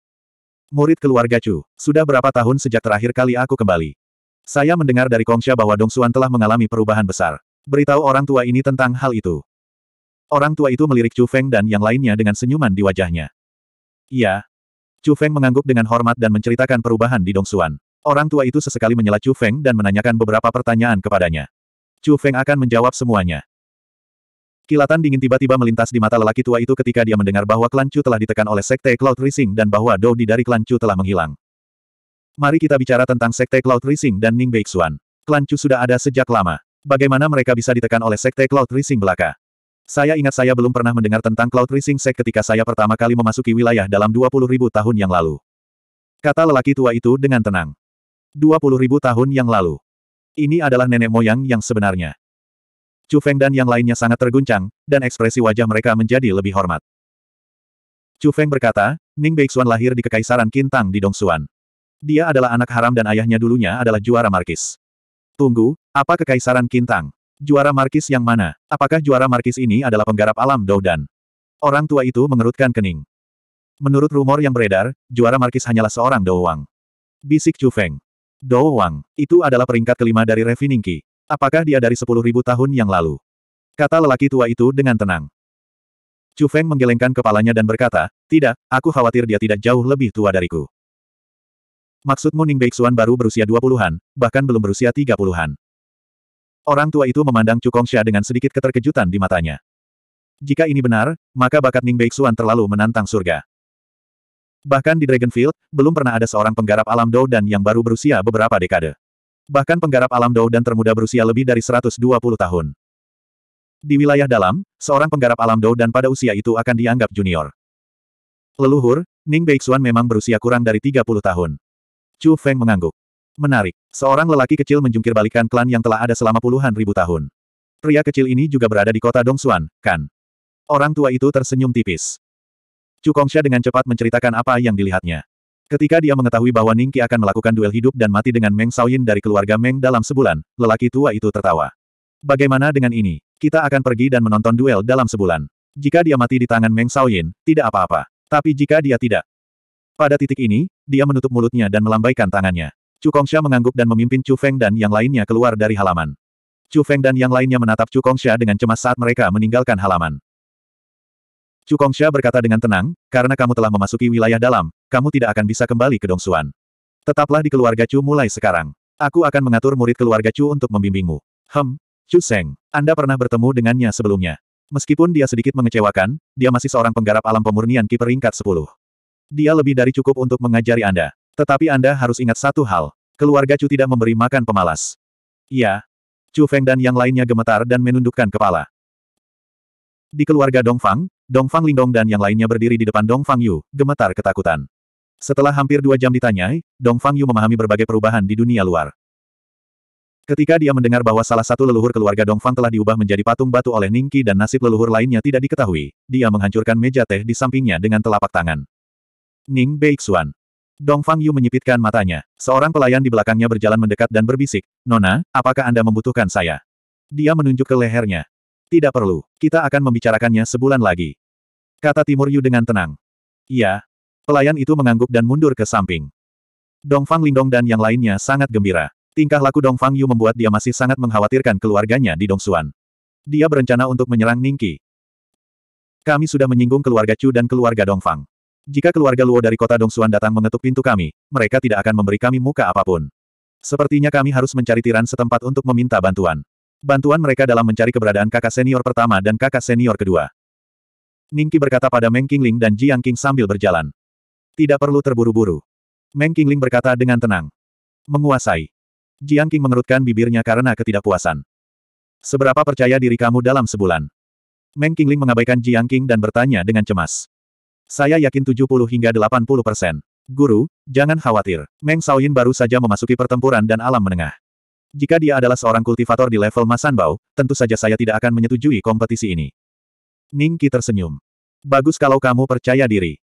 [SPEAKER 1] Murid keluarga Chu, sudah berapa tahun sejak terakhir kali aku kembali? Saya mendengar dari Kongsha bahwa Dong Xuan telah mengalami perubahan besar. Beritahu orang tua ini tentang hal itu. Orang tua itu melirik Chu Feng dan yang lainnya dengan senyuman di wajahnya. Iya. Chu Feng mengangguk dengan hormat dan menceritakan perubahan di Dong Xuan. Orang tua itu sesekali menyela Chu Feng dan menanyakan beberapa pertanyaan kepadanya. Chu Feng akan menjawab semuanya. Kilatan dingin tiba-tiba melintas di mata lelaki tua itu ketika dia mendengar bahwa klan Chu telah ditekan oleh Sekte Cloud Rising dan bahwa Di dari klan Chu telah menghilang. Mari kita bicara tentang Sekte Cloud Rising dan Ning Beixuan. Klan Chu sudah ada sejak lama. Bagaimana mereka bisa ditekan oleh Sekte Cloud Rising belaka? Saya ingat saya belum pernah mendengar tentang Cloud Rising Sek ketika saya pertama kali memasuki wilayah dalam 20 ribu tahun yang lalu. Kata lelaki tua itu dengan tenang. 20 ribu tahun yang lalu. Ini adalah nenek moyang yang sebenarnya. Chu Feng dan yang lainnya sangat terguncang, dan ekspresi wajah mereka menjadi lebih hormat. Chu Feng berkata, Ning Beixuan lahir di Kekaisaran Kintang di Dongsuan. Dia adalah anak haram dan ayahnya dulunya adalah juara markis. Tunggu, apa Kekaisaran Kintang? Juara markis yang mana? Apakah juara markis ini adalah penggarap alam Doudan? Orang tua itu mengerutkan kening. Menurut rumor yang beredar, juara markis hanyalah seorang Dou Wang. Bisik Chu Feng. Dou Wang, itu adalah peringkat kelima dari Qi. Apakah dia dari sepuluh ribu tahun yang lalu? Kata lelaki tua itu dengan tenang. Chu Feng menggelengkan kepalanya dan berkata, tidak, aku khawatir dia tidak jauh lebih tua dariku. Maksudmu Ning Beixuan baru berusia dua puluhan, bahkan belum berusia tiga puluhan. Orang tua itu memandang Chu Kongxia dengan sedikit keterkejutan di matanya. Jika ini benar, maka bakat Ning Beixuan terlalu menantang surga. Bahkan di Dragonfield, belum pernah ada seorang penggarap alam Dou dan yang baru berusia beberapa dekade. Bahkan penggarap alam Dao dan termuda berusia lebih dari 120 tahun. Di wilayah dalam, seorang penggarap alam Dao dan pada usia itu akan dianggap junior. Leluhur, Ning Beixuan memang berusia kurang dari 30 tahun. Chu Feng mengangguk. Menarik, seorang lelaki kecil menjungkir balikan klan yang telah ada selama puluhan ribu tahun. Pria kecil ini juga berada di kota Dongsuan, kan? Orang tua itu tersenyum tipis. Chu Kongsha dengan cepat menceritakan apa yang dilihatnya. Ketika dia mengetahui bahwa Ningki akan melakukan duel hidup dan mati dengan Meng Xiaoyin dari keluarga Meng dalam sebulan, lelaki tua itu tertawa. Bagaimana dengan ini? Kita akan pergi dan menonton duel dalam sebulan. Jika dia mati di tangan Meng Xiaoyin, tidak apa-apa. Tapi jika dia tidak, pada titik ini, dia menutup mulutnya dan melambaikan tangannya. Chu Kongsha mengangguk dan memimpin Chu Feng dan yang lainnya keluar dari halaman. Chu Feng dan yang lainnya menatap Chu Kongsha dengan cemas saat mereka meninggalkan halaman. Cukongsha berkata dengan tenang, karena kamu telah memasuki wilayah dalam, kamu tidak akan bisa kembali ke Dongsuan. Tetaplah di keluarga Chu mulai sekarang. Aku akan mengatur murid keluarga Chu untuk membimbingmu. Hem, Chu Seng, Anda pernah bertemu dengannya sebelumnya. Meskipun dia sedikit mengecewakan, dia masih seorang penggarap alam pemurnian Ki peringkat 10. Dia lebih dari cukup untuk mengajari Anda. Tetapi Anda harus ingat satu hal. Keluarga Chu tidak memberi makan pemalas. Iya. Chu Feng dan yang lainnya gemetar dan menundukkan kepala. Di keluarga Dongfang, Dong Fang Lingdong dan yang lainnya berdiri di depan Dong Fang Yu, gemetar ketakutan. Setelah hampir dua jam ditanyai, Dong Fang Yu memahami berbagai perubahan di dunia luar. Ketika dia mendengar bahwa salah satu leluhur keluarga Dong Fang telah diubah menjadi patung batu oleh Ningki dan nasib leluhur lainnya tidak diketahui, dia menghancurkan meja teh di sampingnya dengan telapak tangan. Ning Beixuan. Dong Fang Yu menyipitkan matanya. Seorang pelayan di belakangnya berjalan mendekat dan berbisik, Nona, apakah Anda membutuhkan saya? Dia menunjuk ke lehernya. Tidak perlu. Kita akan membicarakannya sebulan lagi. Kata Timur Yu dengan tenang. Iya. Pelayan itu mengangguk dan mundur ke samping. Dongfang Lingdong dan yang lainnya sangat gembira. Tingkah laku Dongfang Yu membuat dia masih sangat mengkhawatirkan keluarganya di Dongsuan. Dia berencana untuk menyerang Ningki. Kami sudah menyinggung keluarga Chu dan keluarga Dongfang. Jika keluarga Luo dari kota Dongsuan datang mengetuk pintu kami, mereka tidak akan memberi kami muka apapun. Sepertinya kami harus mencari tiran setempat untuk meminta bantuan bantuan mereka dalam mencari keberadaan kakak senior pertama dan kakak senior kedua. Ningki berkata pada Meng Qingling dan Jiang Qing sambil berjalan. Tidak perlu terburu-buru. Meng Qingling berkata dengan tenang. Menguasai. Jiang Qing mengerutkan bibirnya karena ketidakpuasan. Seberapa percaya diri kamu dalam sebulan? Meng Qingling mengabaikan Jiang Qing dan bertanya dengan cemas. Saya yakin 70 hingga 80 persen. Guru, jangan khawatir. Meng Shaoyin baru saja memasuki pertempuran dan alam menengah. Jika dia adalah seorang kultivator di level Masanbao, tentu saja saya tidak akan menyetujui kompetisi ini. Ningki tersenyum. Bagus kalau kamu percaya diri.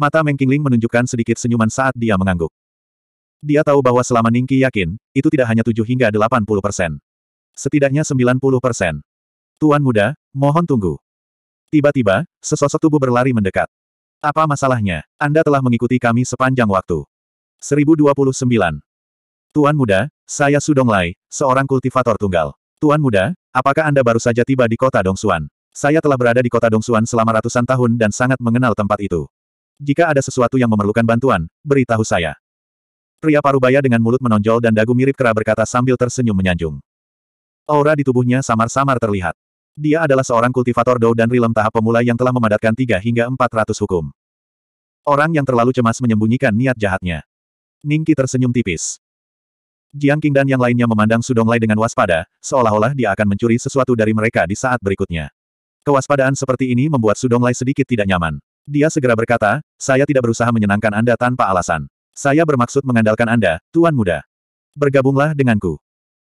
[SPEAKER 1] Mata Meng Qingling menunjukkan sedikit senyuman saat dia mengangguk. Dia tahu bahwa selama Ningki yakin, itu tidak hanya 7 hingga 80 persen. Setidaknya 90 persen. Tuan muda, mohon tunggu. Tiba-tiba, sesosok tubuh berlari mendekat. Apa masalahnya? Anda telah mengikuti kami sepanjang waktu. 1029. Tuan muda, saya Sudong Lai, seorang kultivator tunggal. Tuan muda, apakah Anda baru saja tiba di kota Dongsuan? Saya telah berada di kota Dongsuan selama ratusan tahun dan sangat mengenal tempat itu. Jika ada sesuatu yang memerlukan bantuan, beritahu saya. Pria parubaya dengan mulut menonjol dan dagu mirip kera berkata sambil tersenyum menyanjung. Aura di tubuhnya samar-samar terlihat. Dia adalah seorang kultivator dou dan rilem tahap pemula yang telah memadatkan tiga hingga empat ratus hukum. Orang yang terlalu cemas menyembunyikan niat jahatnya. Ningki tersenyum tipis. Jiang King dan yang lainnya memandang Sudonglai dengan waspada, seolah-olah dia akan mencuri sesuatu dari mereka di saat berikutnya. Kewaspadaan seperti ini membuat Sudonglai sedikit tidak nyaman. Dia segera berkata, saya tidak berusaha menyenangkan Anda tanpa alasan. Saya bermaksud mengandalkan Anda, Tuan Muda. Bergabunglah denganku.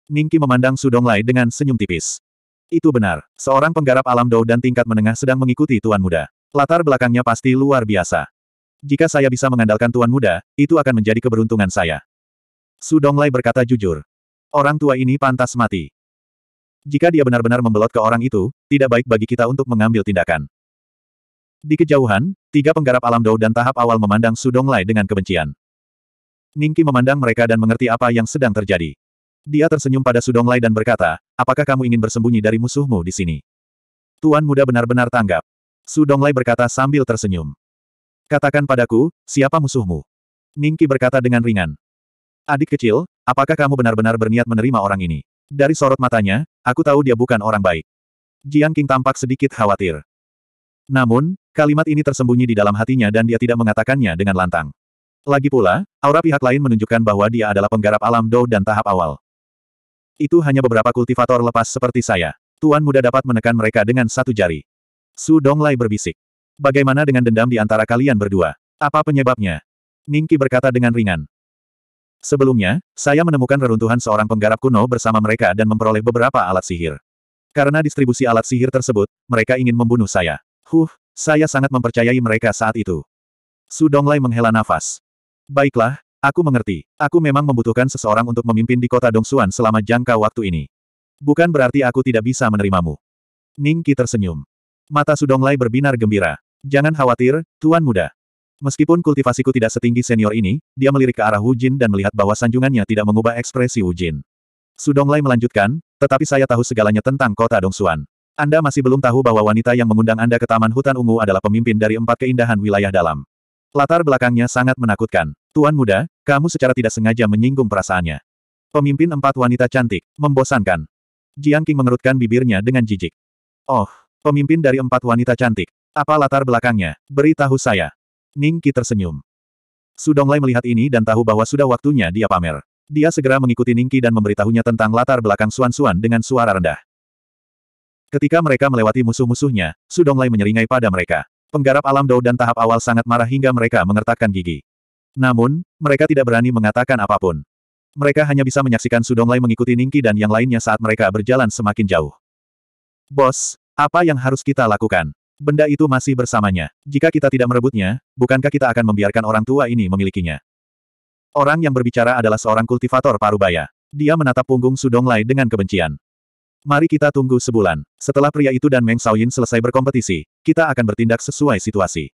[SPEAKER 1] Ningki memandang Sudonglai dengan senyum tipis. Itu benar. Seorang penggarap alam dou dan tingkat menengah sedang mengikuti Tuan Muda. Latar belakangnya pasti luar biasa. Jika saya bisa mengandalkan Tuan Muda, itu akan menjadi keberuntungan saya. Su Donglai berkata jujur. Orang tua ini pantas mati. Jika dia benar-benar membelot ke orang itu, tidak baik bagi kita untuk mengambil tindakan. Di kejauhan, tiga penggarap alam Dou dan tahap awal memandang Su Donglai dengan kebencian. Ningki memandang mereka dan mengerti apa yang sedang terjadi. Dia tersenyum pada Su Donglai dan berkata, apakah kamu ingin bersembunyi dari musuhmu di sini? Tuan muda benar-benar tanggap. Su Donglai berkata sambil tersenyum. Katakan padaku, siapa musuhmu? Ningki berkata dengan ringan. Adik kecil, apakah kamu benar-benar berniat menerima orang ini? Dari sorot matanya, aku tahu dia bukan orang baik. Jiang King tampak sedikit khawatir. Namun, kalimat ini tersembunyi di dalam hatinya dan dia tidak mengatakannya dengan lantang. Lagi pula, aura pihak lain menunjukkan bahwa dia adalah penggarap alam Dou dan tahap awal. Itu hanya beberapa kultivator lepas seperti saya. Tuan muda dapat menekan mereka dengan satu jari. Su Donglai berbisik. Bagaimana dengan dendam di antara kalian berdua? Apa penyebabnya? Ningki berkata dengan ringan. Sebelumnya, saya menemukan reruntuhan seorang penggarap kuno bersama mereka dan memperoleh beberapa alat sihir. Karena distribusi alat sihir tersebut, mereka ingin membunuh saya. Huh, saya sangat mempercayai mereka saat itu. Su Donglai menghela nafas. Baiklah, aku mengerti. Aku memang membutuhkan seseorang untuk memimpin di kota Dongsuan selama jangka waktu ini. Bukan berarti aku tidak bisa menerimamu. Ning tersenyum. Mata Su Donglai berbinar gembira. Jangan khawatir, Tuan Muda. Meskipun kultivasiku tidak setinggi senior ini, dia melirik ke arah Wu Jin dan melihat bahwa sanjungannya tidak mengubah ekspresi Wu Jin. Lai melanjutkan, tetapi saya tahu segalanya tentang kota Dongsuan. Anda masih belum tahu bahwa wanita yang mengundang Anda ke Taman Hutan Ungu adalah pemimpin dari empat keindahan wilayah dalam. Latar belakangnya sangat menakutkan. Tuan muda, kamu secara tidak sengaja menyinggung perasaannya. Pemimpin empat wanita cantik, membosankan. Jiang Qing mengerutkan bibirnya dengan jijik. Oh, pemimpin dari empat wanita cantik. Apa latar belakangnya? Beritahu saya. Ning Qi tersenyum. Donglai melihat ini dan tahu bahwa sudah waktunya dia pamer. Dia segera mengikuti Ningki dan memberitahunya tentang latar belakang Suan-Suan dengan suara rendah. Ketika mereka melewati musuh-musuhnya, Donglai menyeringai pada mereka. Penggarap alam Dou dan tahap awal sangat marah hingga mereka mengertakkan gigi. Namun, mereka tidak berani mengatakan apapun. Mereka hanya bisa menyaksikan Donglai mengikuti Ningki dan yang lainnya saat mereka berjalan semakin jauh. Bos, apa yang harus kita lakukan? benda itu masih bersamanya. Jika kita tidak merebutnya, bukankah kita akan membiarkan orang tua ini memilikinya? Orang yang berbicara adalah seorang kultivator parubaya. Dia menatap punggung Sudong Lai dengan kebencian. Mari kita tunggu sebulan. Setelah pria itu dan Meng Shaoyin selesai berkompetisi, kita akan bertindak sesuai situasi.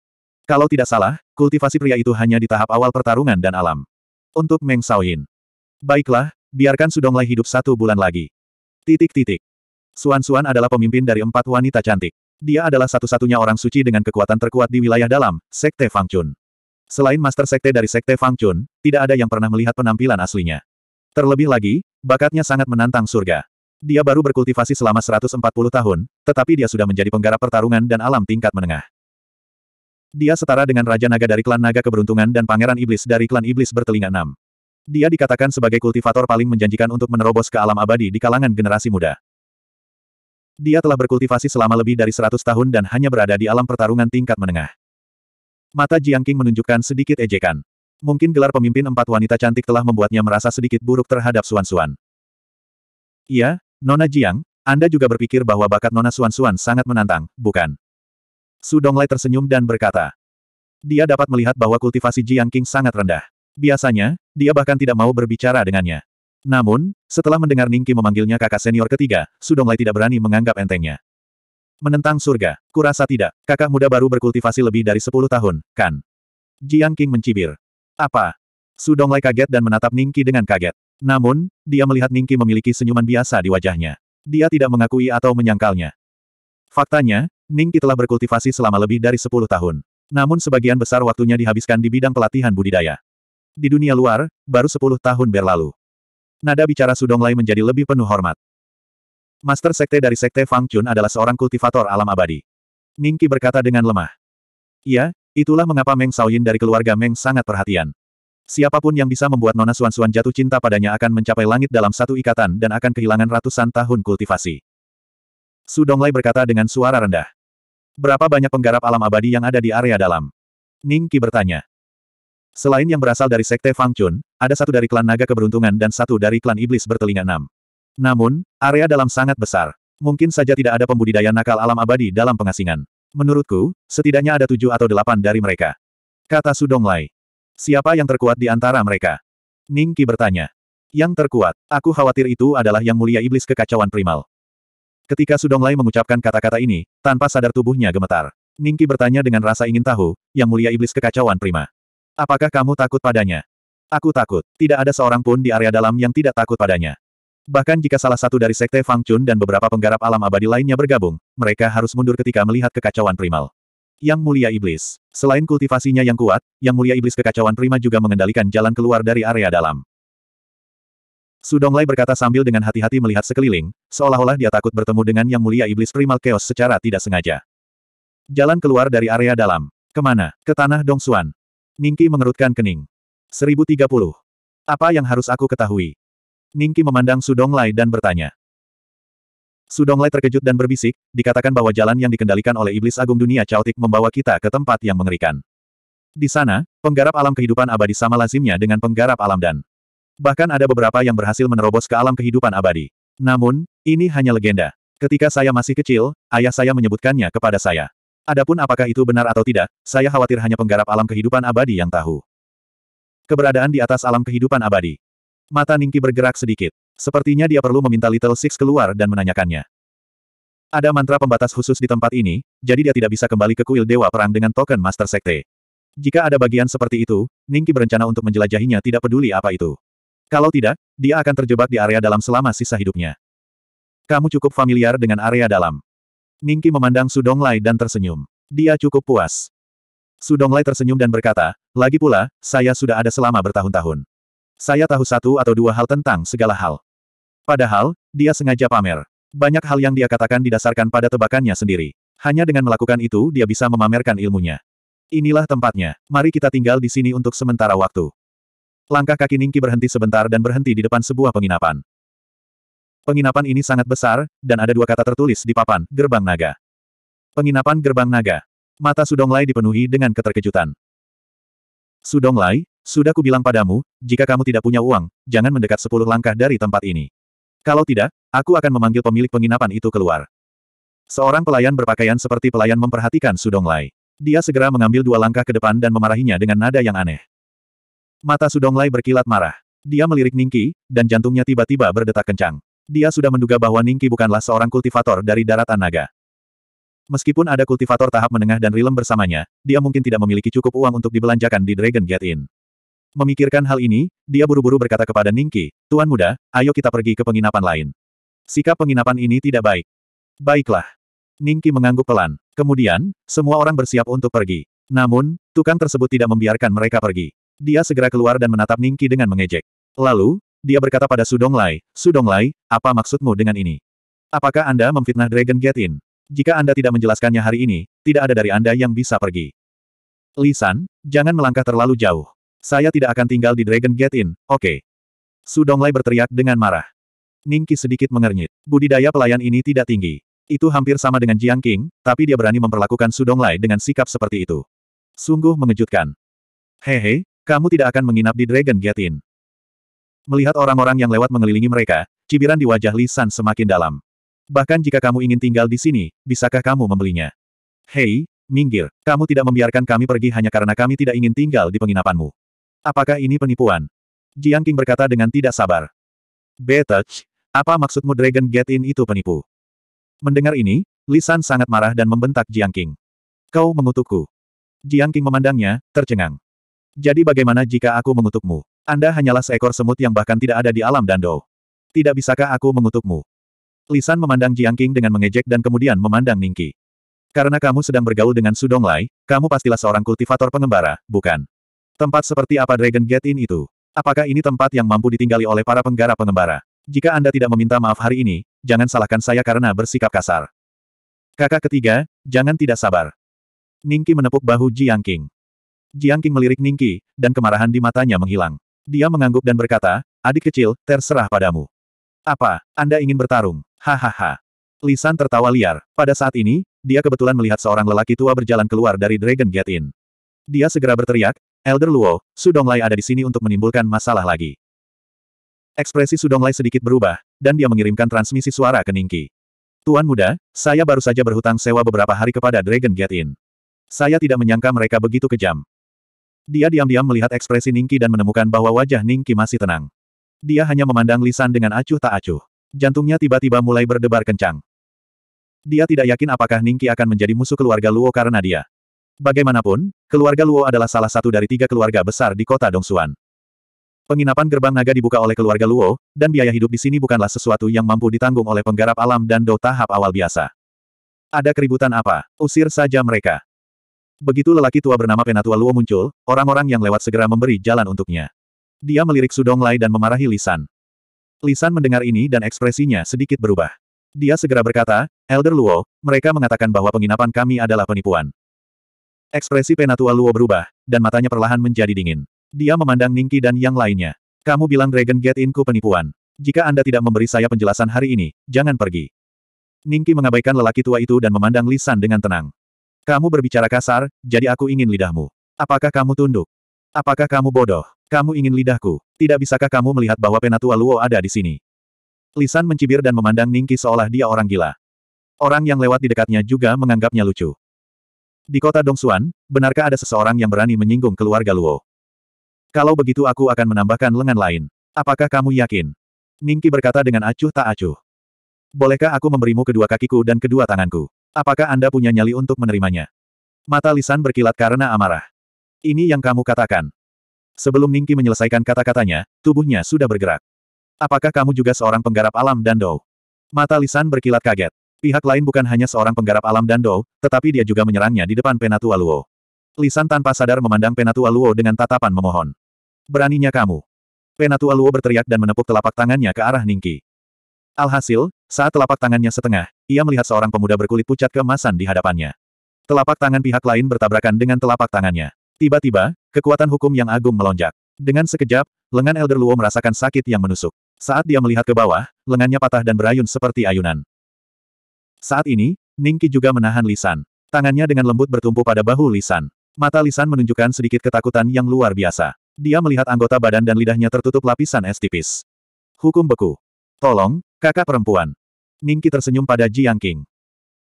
[SPEAKER 1] Kalau tidak salah, kultivasi pria itu hanya di tahap awal pertarungan dan alam. Untuk Meng Shaoyin. Baiklah, biarkan Sudong Lai hidup satu bulan lagi. Titik-titik. Suan Suan adalah pemimpin dari empat wanita cantik. Dia adalah satu-satunya orang suci dengan kekuatan terkuat di wilayah dalam, Sekte Fang Chun. Selain Master Sekte dari Sekte Fang Chun, tidak ada yang pernah melihat penampilan aslinya. Terlebih lagi, bakatnya sangat menantang surga. Dia baru berkultivasi selama 140 tahun, tetapi dia sudah menjadi penggarap pertarungan dan alam tingkat menengah. Dia setara dengan Raja Naga dari klan Naga Keberuntungan dan Pangeran Iblis dari klan Iblis bertelinga enam. Dia dikatakan sebagai kultivator paling menjanjikan untuk menerobos ke alam abadi di kalangan generasi muda. Dia telah berkultivasi selama lebih dari seratus tahun dan hanya berada di alam pertarungan tingkat menengah. Mata Jiang Qing menunjukkan sedikit ejekan. Mungkin gelar pemimpin empat wanita cantik telah membuatnya merasa sedikit buruk terhadap Suan Suan. Iya, Nona Jiang, Anda juga berpikir bahwa bakat Nona Suan Suan sangat menantang, bukan? Su Donglai tersenyum dan berkata. Dia dapat melihat bahwa kultivasi Jiang Qing sangat rendah. Biasanya, dia bahkan tidak mau berbicara dengannya. Namun, setelah mendengar Ningki memanggilnya kakak senior ketiga, Sudonglai tidak berani menganggap entengnya. Menentang surga, kurasa tidak, kakak muda baru berkultivasi lebih dari 10 tahun, kan? Jiang King mencibir. Apa? Sudonglai kaget dan menatap Ningki dengan kaget. Namun, dia melihat Ningki memiliki senyuman biasa di wajahnya. Dia tidak mengakui atau menyangkalnya. Faktanya, Ningki telah berkultivasi selama lebih dari 10 tahun. Namun sebagian besar waktunya dihabiskan di bidang pelatihan budidaya. Di dunia luar, baru 10 tahun berlalu. Nada bicara Sudonglai menjadi lebih penuh hormat. Master Sekte dari Sekte Fang Chun adalah seorang kultivator alam abadi. Ningki berkata dengan lemah. Iya, itulah mengapa Meng Xiaoyin dari keluarga Meng sangat perhatian. Siapapun yang bisa membuat Nona Suan-Suan jatuh cinta padanya akan mencapai langit dalam satu ikatan dan akan kehilangan ratusan tahun kultivasi. Sudong berkata dengan suara rendah. Berapa banyak penggarap alam abadi yang ada di area dalam? Ningki bertanya. Selain yang berasal dari Sekte Fang Chun, ada satu dari klan Naga Keberuntungan dan satu dari klan Iblis Bertelinga Enam. Namun, area dalam sangat besar. Mungkin saja tidak ada pembudidaya nakal alam abadi dalam pengasingan. Menurutku, setidaknya ada tujuh atau delapan dari mereka. Kata Sudong Lai. Siapa yang terkuat di antara mereka? Ningki bertanya. Yang terkuat, aku khawatir itu adalah yang mulia iblis kekacauan primal. Ketika Sudong Lai mengucapkan kata-kata ini, tanpa sadar tubuhnya gemetar. Ningki bertanya dengan rasa ingin tahu, yang mulia iblis kekacauan prima. Apakah kamu takut padanya? Aku takut. Tidak ada seorang pun di area dalam yang tidak takut padanya. Bahkan jika salah satu dari sekte Fang Chun dan beberapa penggarap alam abadi lainnya bergabung, mereka harus mundur ketika melihat kekacauan primal. Yang Mulia Iblis. Selain kultivasinya yang kuat, Yang Mulia Iblis kekacauan prima juga mengendalikan jalan keluar dari area dalam. Sudonglai berkata sambil dengan hati-hati melihat sekeliling, seolah-olah dia takut bertemu dengan Yang Mulia Iblis Primal Chaos secara tidak sengaja. Jalan keluar dari area dalam. Kemana? Ke tanah Dongsuan. Ningki mengerutkan kening. 1030. Apa yang harus aku ketahui? Ningki memandang Sudong Lai dan bertanya. Sudong Lai terkejut dan berbisik, dikatakan bahwa jalan yang dikendalikan oleh Iblis Agung Dunia Chaotic membawa kita ke tempat yang mengerikan. Di sana, penggarap alam kehidupan abadi sama lazimnya dengan penggarap alam dan. Bahkan ada beberapa yang berhasil menerobos ke alam kehidupan abadi. Namun, ini hanya legenda. Ketika saya masih kecil, ayah saya menyebutkannya kepada saya. Adapun apakah itu benar atau tidak, saya khawatir hanya penggarap alam kehidupan abadi yang tahu. Keberadaan di atas alam kehidupan abadi. Mata Ningki bergerak sedikit. Sepertinya dia perlu meminta Little Six keluar dan menanyakannya. Ada mantra pembatas khusus di tempat ini, jadi dia tidak bisa kembali ke kuil Dewa Perang dengan token Master Sekte. Jika ada bagian seperti itu, Ningki berencana untuk menjelajahinya tidak peduli apa itu. Kalau tidak, dia akan terjebak di area dalam selama sisa hidupnya. Kamu cukup familiar dengan area dalam. Ningki memandang Sudong Lai dan tersenyum. Dia cukup puas. Sudong Lai tersenyum dan berkata, lagi pula, saya sudah ada selama bertahun-tahun. Saya tahu satu atau dua hal tentang segala hal. Padahal, dia sengaja pamer. Banyak hal yang dia katakan didasarkan pada tebakannya sendiri. Hanya dengan melakukan itu dia bisa memamerkan ilmunya. Inilah tempatnya, mari kita tinggal di sini untuk sementara waktu. Langkah kaki Ningki berhenti sebentar dan berhenti di depan sebuah penginapan. Penginapan ini sangat besar, dan ada dua kata tertulis di papan, gerbang naga. Penginapan gerbang naga. Mata Sudong Lai dipenuhi dengan keterkejutan. Sudong Lai, sudah kubilang padamu, jika kamu tidak punya uang, jangan mendekat sepuluh langkah dari tempat ini. Kalau tidak, aku akan memanggil pemilik penginapan itu keluar. Seorang pelayan berpakaian seperti pelayan memperhatikan Sudong Lai. Dia segera mengambil dua langkah ke depan dan memarahinya dengan nada yang aneh. Mata Sudong Lai berkilat marah. Dia melirik Ningki, dan jantungnya tiba-tiba berdetak kencang. Dia sudah menduga bahwa Ningki bukanlah seorang kultivator dari daratan naga. Meskipun ada kultivator tahap menengah dan Rilem bersamanya, dia mungkin tidak memiliki cukup uang untuk dibelanjakan di Dragon Gate Inn. Memikirkan hal ini, dia buru-buru berkata kepada Ningki, Tuan muda, ayo kita pergi ke penginapan lain. Sikap penginapan ini tidak baik. Baiklah. Ningki mengangguk pelan. Kemudian, semua orang bersiap untuk pergi. Namun, tukang tersebut tidak membiarkan mereka pergi. Dia segera keluar dan menatap Ningki dengan mengejek. Lalu, dia berkata pada Sudong Lai, Sudong Lai, apa maksudmu dengan ini? Apakah Anda memfitnah Dragon Getin? In? Jika Anda tidak menjelaskannya hari ini, tidak ada dari Anda yang bisa pergi. Lisan, jangan melangkah terlalu jauh. Saya tidak akan tinggal di Dragon Getin, In, oke. Okay. Sudong Lai berteriak dengan marah. Ningki sedikit mengernyit. Budidaya pelayan ini tidak tinggi. Itu hampir sama dengan Jiang King, tapi dia berani memperlakukan Sudong Lai dengan sikap seperti itu. Sungguh mengejutkan. Hehe, kamu tidak akan menginap di Dragon Getin. In. Melihat orang-orang yang lewat mengelilingi mereka, cibiran di wajah Li San semakin dalam. Bahkan jika kamu ingin tinggal di sini, bisakah kamu membelinya? Hei, minggir, kamu tidak membiarkan kami pergi hanya karena kami tidak ingin tinggal di penginapanmu. Apakah ini penipuan? Jiang King berkata dengan tidak sabar. Betech, apa maksudmu Dragon Get In itu penipu? Mendengar ini, Li San sangat marah dan membentak Jiang King. Kau mengutukku. Jiang King memandangnya, tercengang. Jadi bagaimana jika aku mengutukmu? Anda hanyalah seekor semut yang bahkan tidak ada di alam Dando. Tidak bisakah aku mengutukmu? Lisan memandang Jiang King dengan mengejek dan kemudian memandang Ningki. Karena kamu sedang bergaul dengan Sudong Lai, kamu pastilah seorang kultivator pengembara, bukan? Tempat seperti apa Dragon Gate In itu? Apakah ini tempat yang mampu ditinggali oleh para penggara pengembara? Jika Anda tidak meminta maaf hari ini, jangan salahkan saya karena bersikap kasar. Kakak ketiga, jangan tidak sabar. Ningki menepuk bahu Jiang King. Jiang King melirik Ningki, dan kemarahan di matanya menghilang. Dia mengangguk dan berkata, adik kecil, terserah padamu. Apa, Anda ingin bertarung? Hahaha. Lisan tertawa liar. Pada saat ini, dia kebetulan melihat seorang lelaki tua berjalan keluar dari Dragon Gate Inn. Dia segera berteriak, Elder Luo, Sudonglai ada di sini untuk menimbulkan masalah lagi. Ekspresi Sudonglai sedikit berubah, dan dia mengirimkan transmisi suara ke Ningki. Tuan muda, saya baru saja berhutang sewa beberapa hari kepada Dragon Gate Inn. Saya tidak menyangka mereka begitu kejam. Dia diam-diam melihat ekspresi Ningki dan menemukan bahwa wajah Ningki masih tenang. Dia hanya memandang Lisan dengan acuh tak acuh. Jantungnya tiba-tiba mulai berdebar kencang. Dia tidak yakin apakah Ningki akan menjadi musuh keluarga Luo karena dia. Bagaimanapun, keluarga Luo adalah salah satu dari tiga keluarga besar di kota Dongsuan. Penginapan gerbang naga dibuka oleh keluarga Luo, dan biaya hidup di sini bukanlah sesuatu yang mampu ditanggung oleh penggarap alam dan do tahap awal biasa. Ada keributan apa? Usir saja mereka. Begitu lelaki tua bernama Penatua Luo muncul, orang-orang yang lewat segera memberi jalan untuknya. Dia melirik Sudong Lai dan memarahi Lisan. Lisan mendengar ini dan ekspresinya sedikit berubah. Dia segera berkata, Elder Luo, mereka mengatakan bahwa penginapan kami adalah penipuan. Ekspresi Penatua Luo berubah, dan matanya perlahan menjadi dingin. Dia memandang Ningki dan yang lainnya. Kamu bilang Dragon Gate Inku penipuan. Jika Anda tidak memberi saya penjelasan hari ini, jangan pergi. Ningki mengabaikan lelaki tua itu dan memandang Lisan dengan tenang. Kamu berbicara kasar, jadi aku ingin lidahmu. Apakah kamu tunduk? Apakah kamu bodoh? Kamu ingin lidahku? Tidak bisakah kamu melihat bahwa penatua Luo ada di sini? Lisan mencibir dan memandang Ningki seolah dia orang gila. Orang yang lewat di dekatnya juga menganggapnya lucu. Di kota Dongsuan, benarkah ada seseorang yang berani menyinggung keluarga Luo? Kalau begitu aku akan menambahkan lengan lain. Apakah kamu yakin? Ningki berkata dengan acuh tak acuh. Bolehkah aku memberimu kedua kakiku dan kedua tanganku? Apakah Anda punya nyali untuk menerimanya? Mata Lisan berkilat karena amarah. Ini yang kamu katakan. Sebelum Ningki menyelesaikan kata-katanya, tubuhnya sudah bergerak. Apakah kamu juga seorang penggarap alam dou? Mata Lisan berkilat kaget. Pihak lain bukan hanya seorang penggarap alam dou, tetapi dia juga menyerangnya di depan Penatua Luo. Lisan tanpa sadar memandang Penatua Luo dengan tatapan memohon. Beraninya kamu. Penatua Luo berteriak dan menepuk telapak tangannya ke arah Ningki. Alhasil, saat telapak tangannya setengah, ia melihat seorang pemuda berkulit pucat keemasan di hadapannya. Telapak tangan pihak lain bertabrakan dengan telapak tangannya. Tiba-tiba, kekuatan hukum yang agung melonjak. Dengan sekejap, lengan Elder Luo merasakan sakit yang menusuk. Saat dia melihat ke bawah, lengannya patah dan berayun seperti ayunan. Saat ini, Ningki juga menahan lisan. Tangannya dengan lembut bertumpu pada bahu lisan. Mata lisan menunjukkan sedikit ketakutan yang luar biasa. Dia melihat anggota badan dan lidahnya tertutup lapisan es tipis. Hukum beku. Tolong, Kakak perempuan. Ningki tersenyum pada Jiang Qing.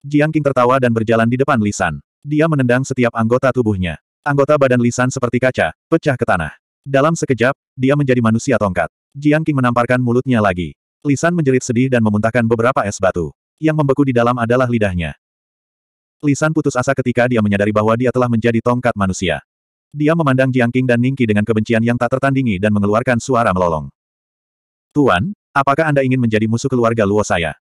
[SPEAKER 1] Jiang Qing tertawa dan berjalan di depan Lisan. Dia menendang setiap anggota tubuhnya. Anggota badan Lisan seperti kaca, pecah ke tanah. Dalam sekejap, dia menjadi manusia tongkat. Jiang Qing menamparkan mulutnya lagi. Lisan menjerit sedih dan memuntahkan beberapa es batu. Yang membeku di dalam adalah lidahnya. Lisan putus asa ketika dia menyadari bahwa dia telah menjadi tongkat manusia. Dia memandang Jiang Qing dan Ningki dengan kebencian yang tak tertandingi dan mengeluarkan suara melolong. Tuan, Apakah Anda ingin menjadi musuh keluarga Luo saya?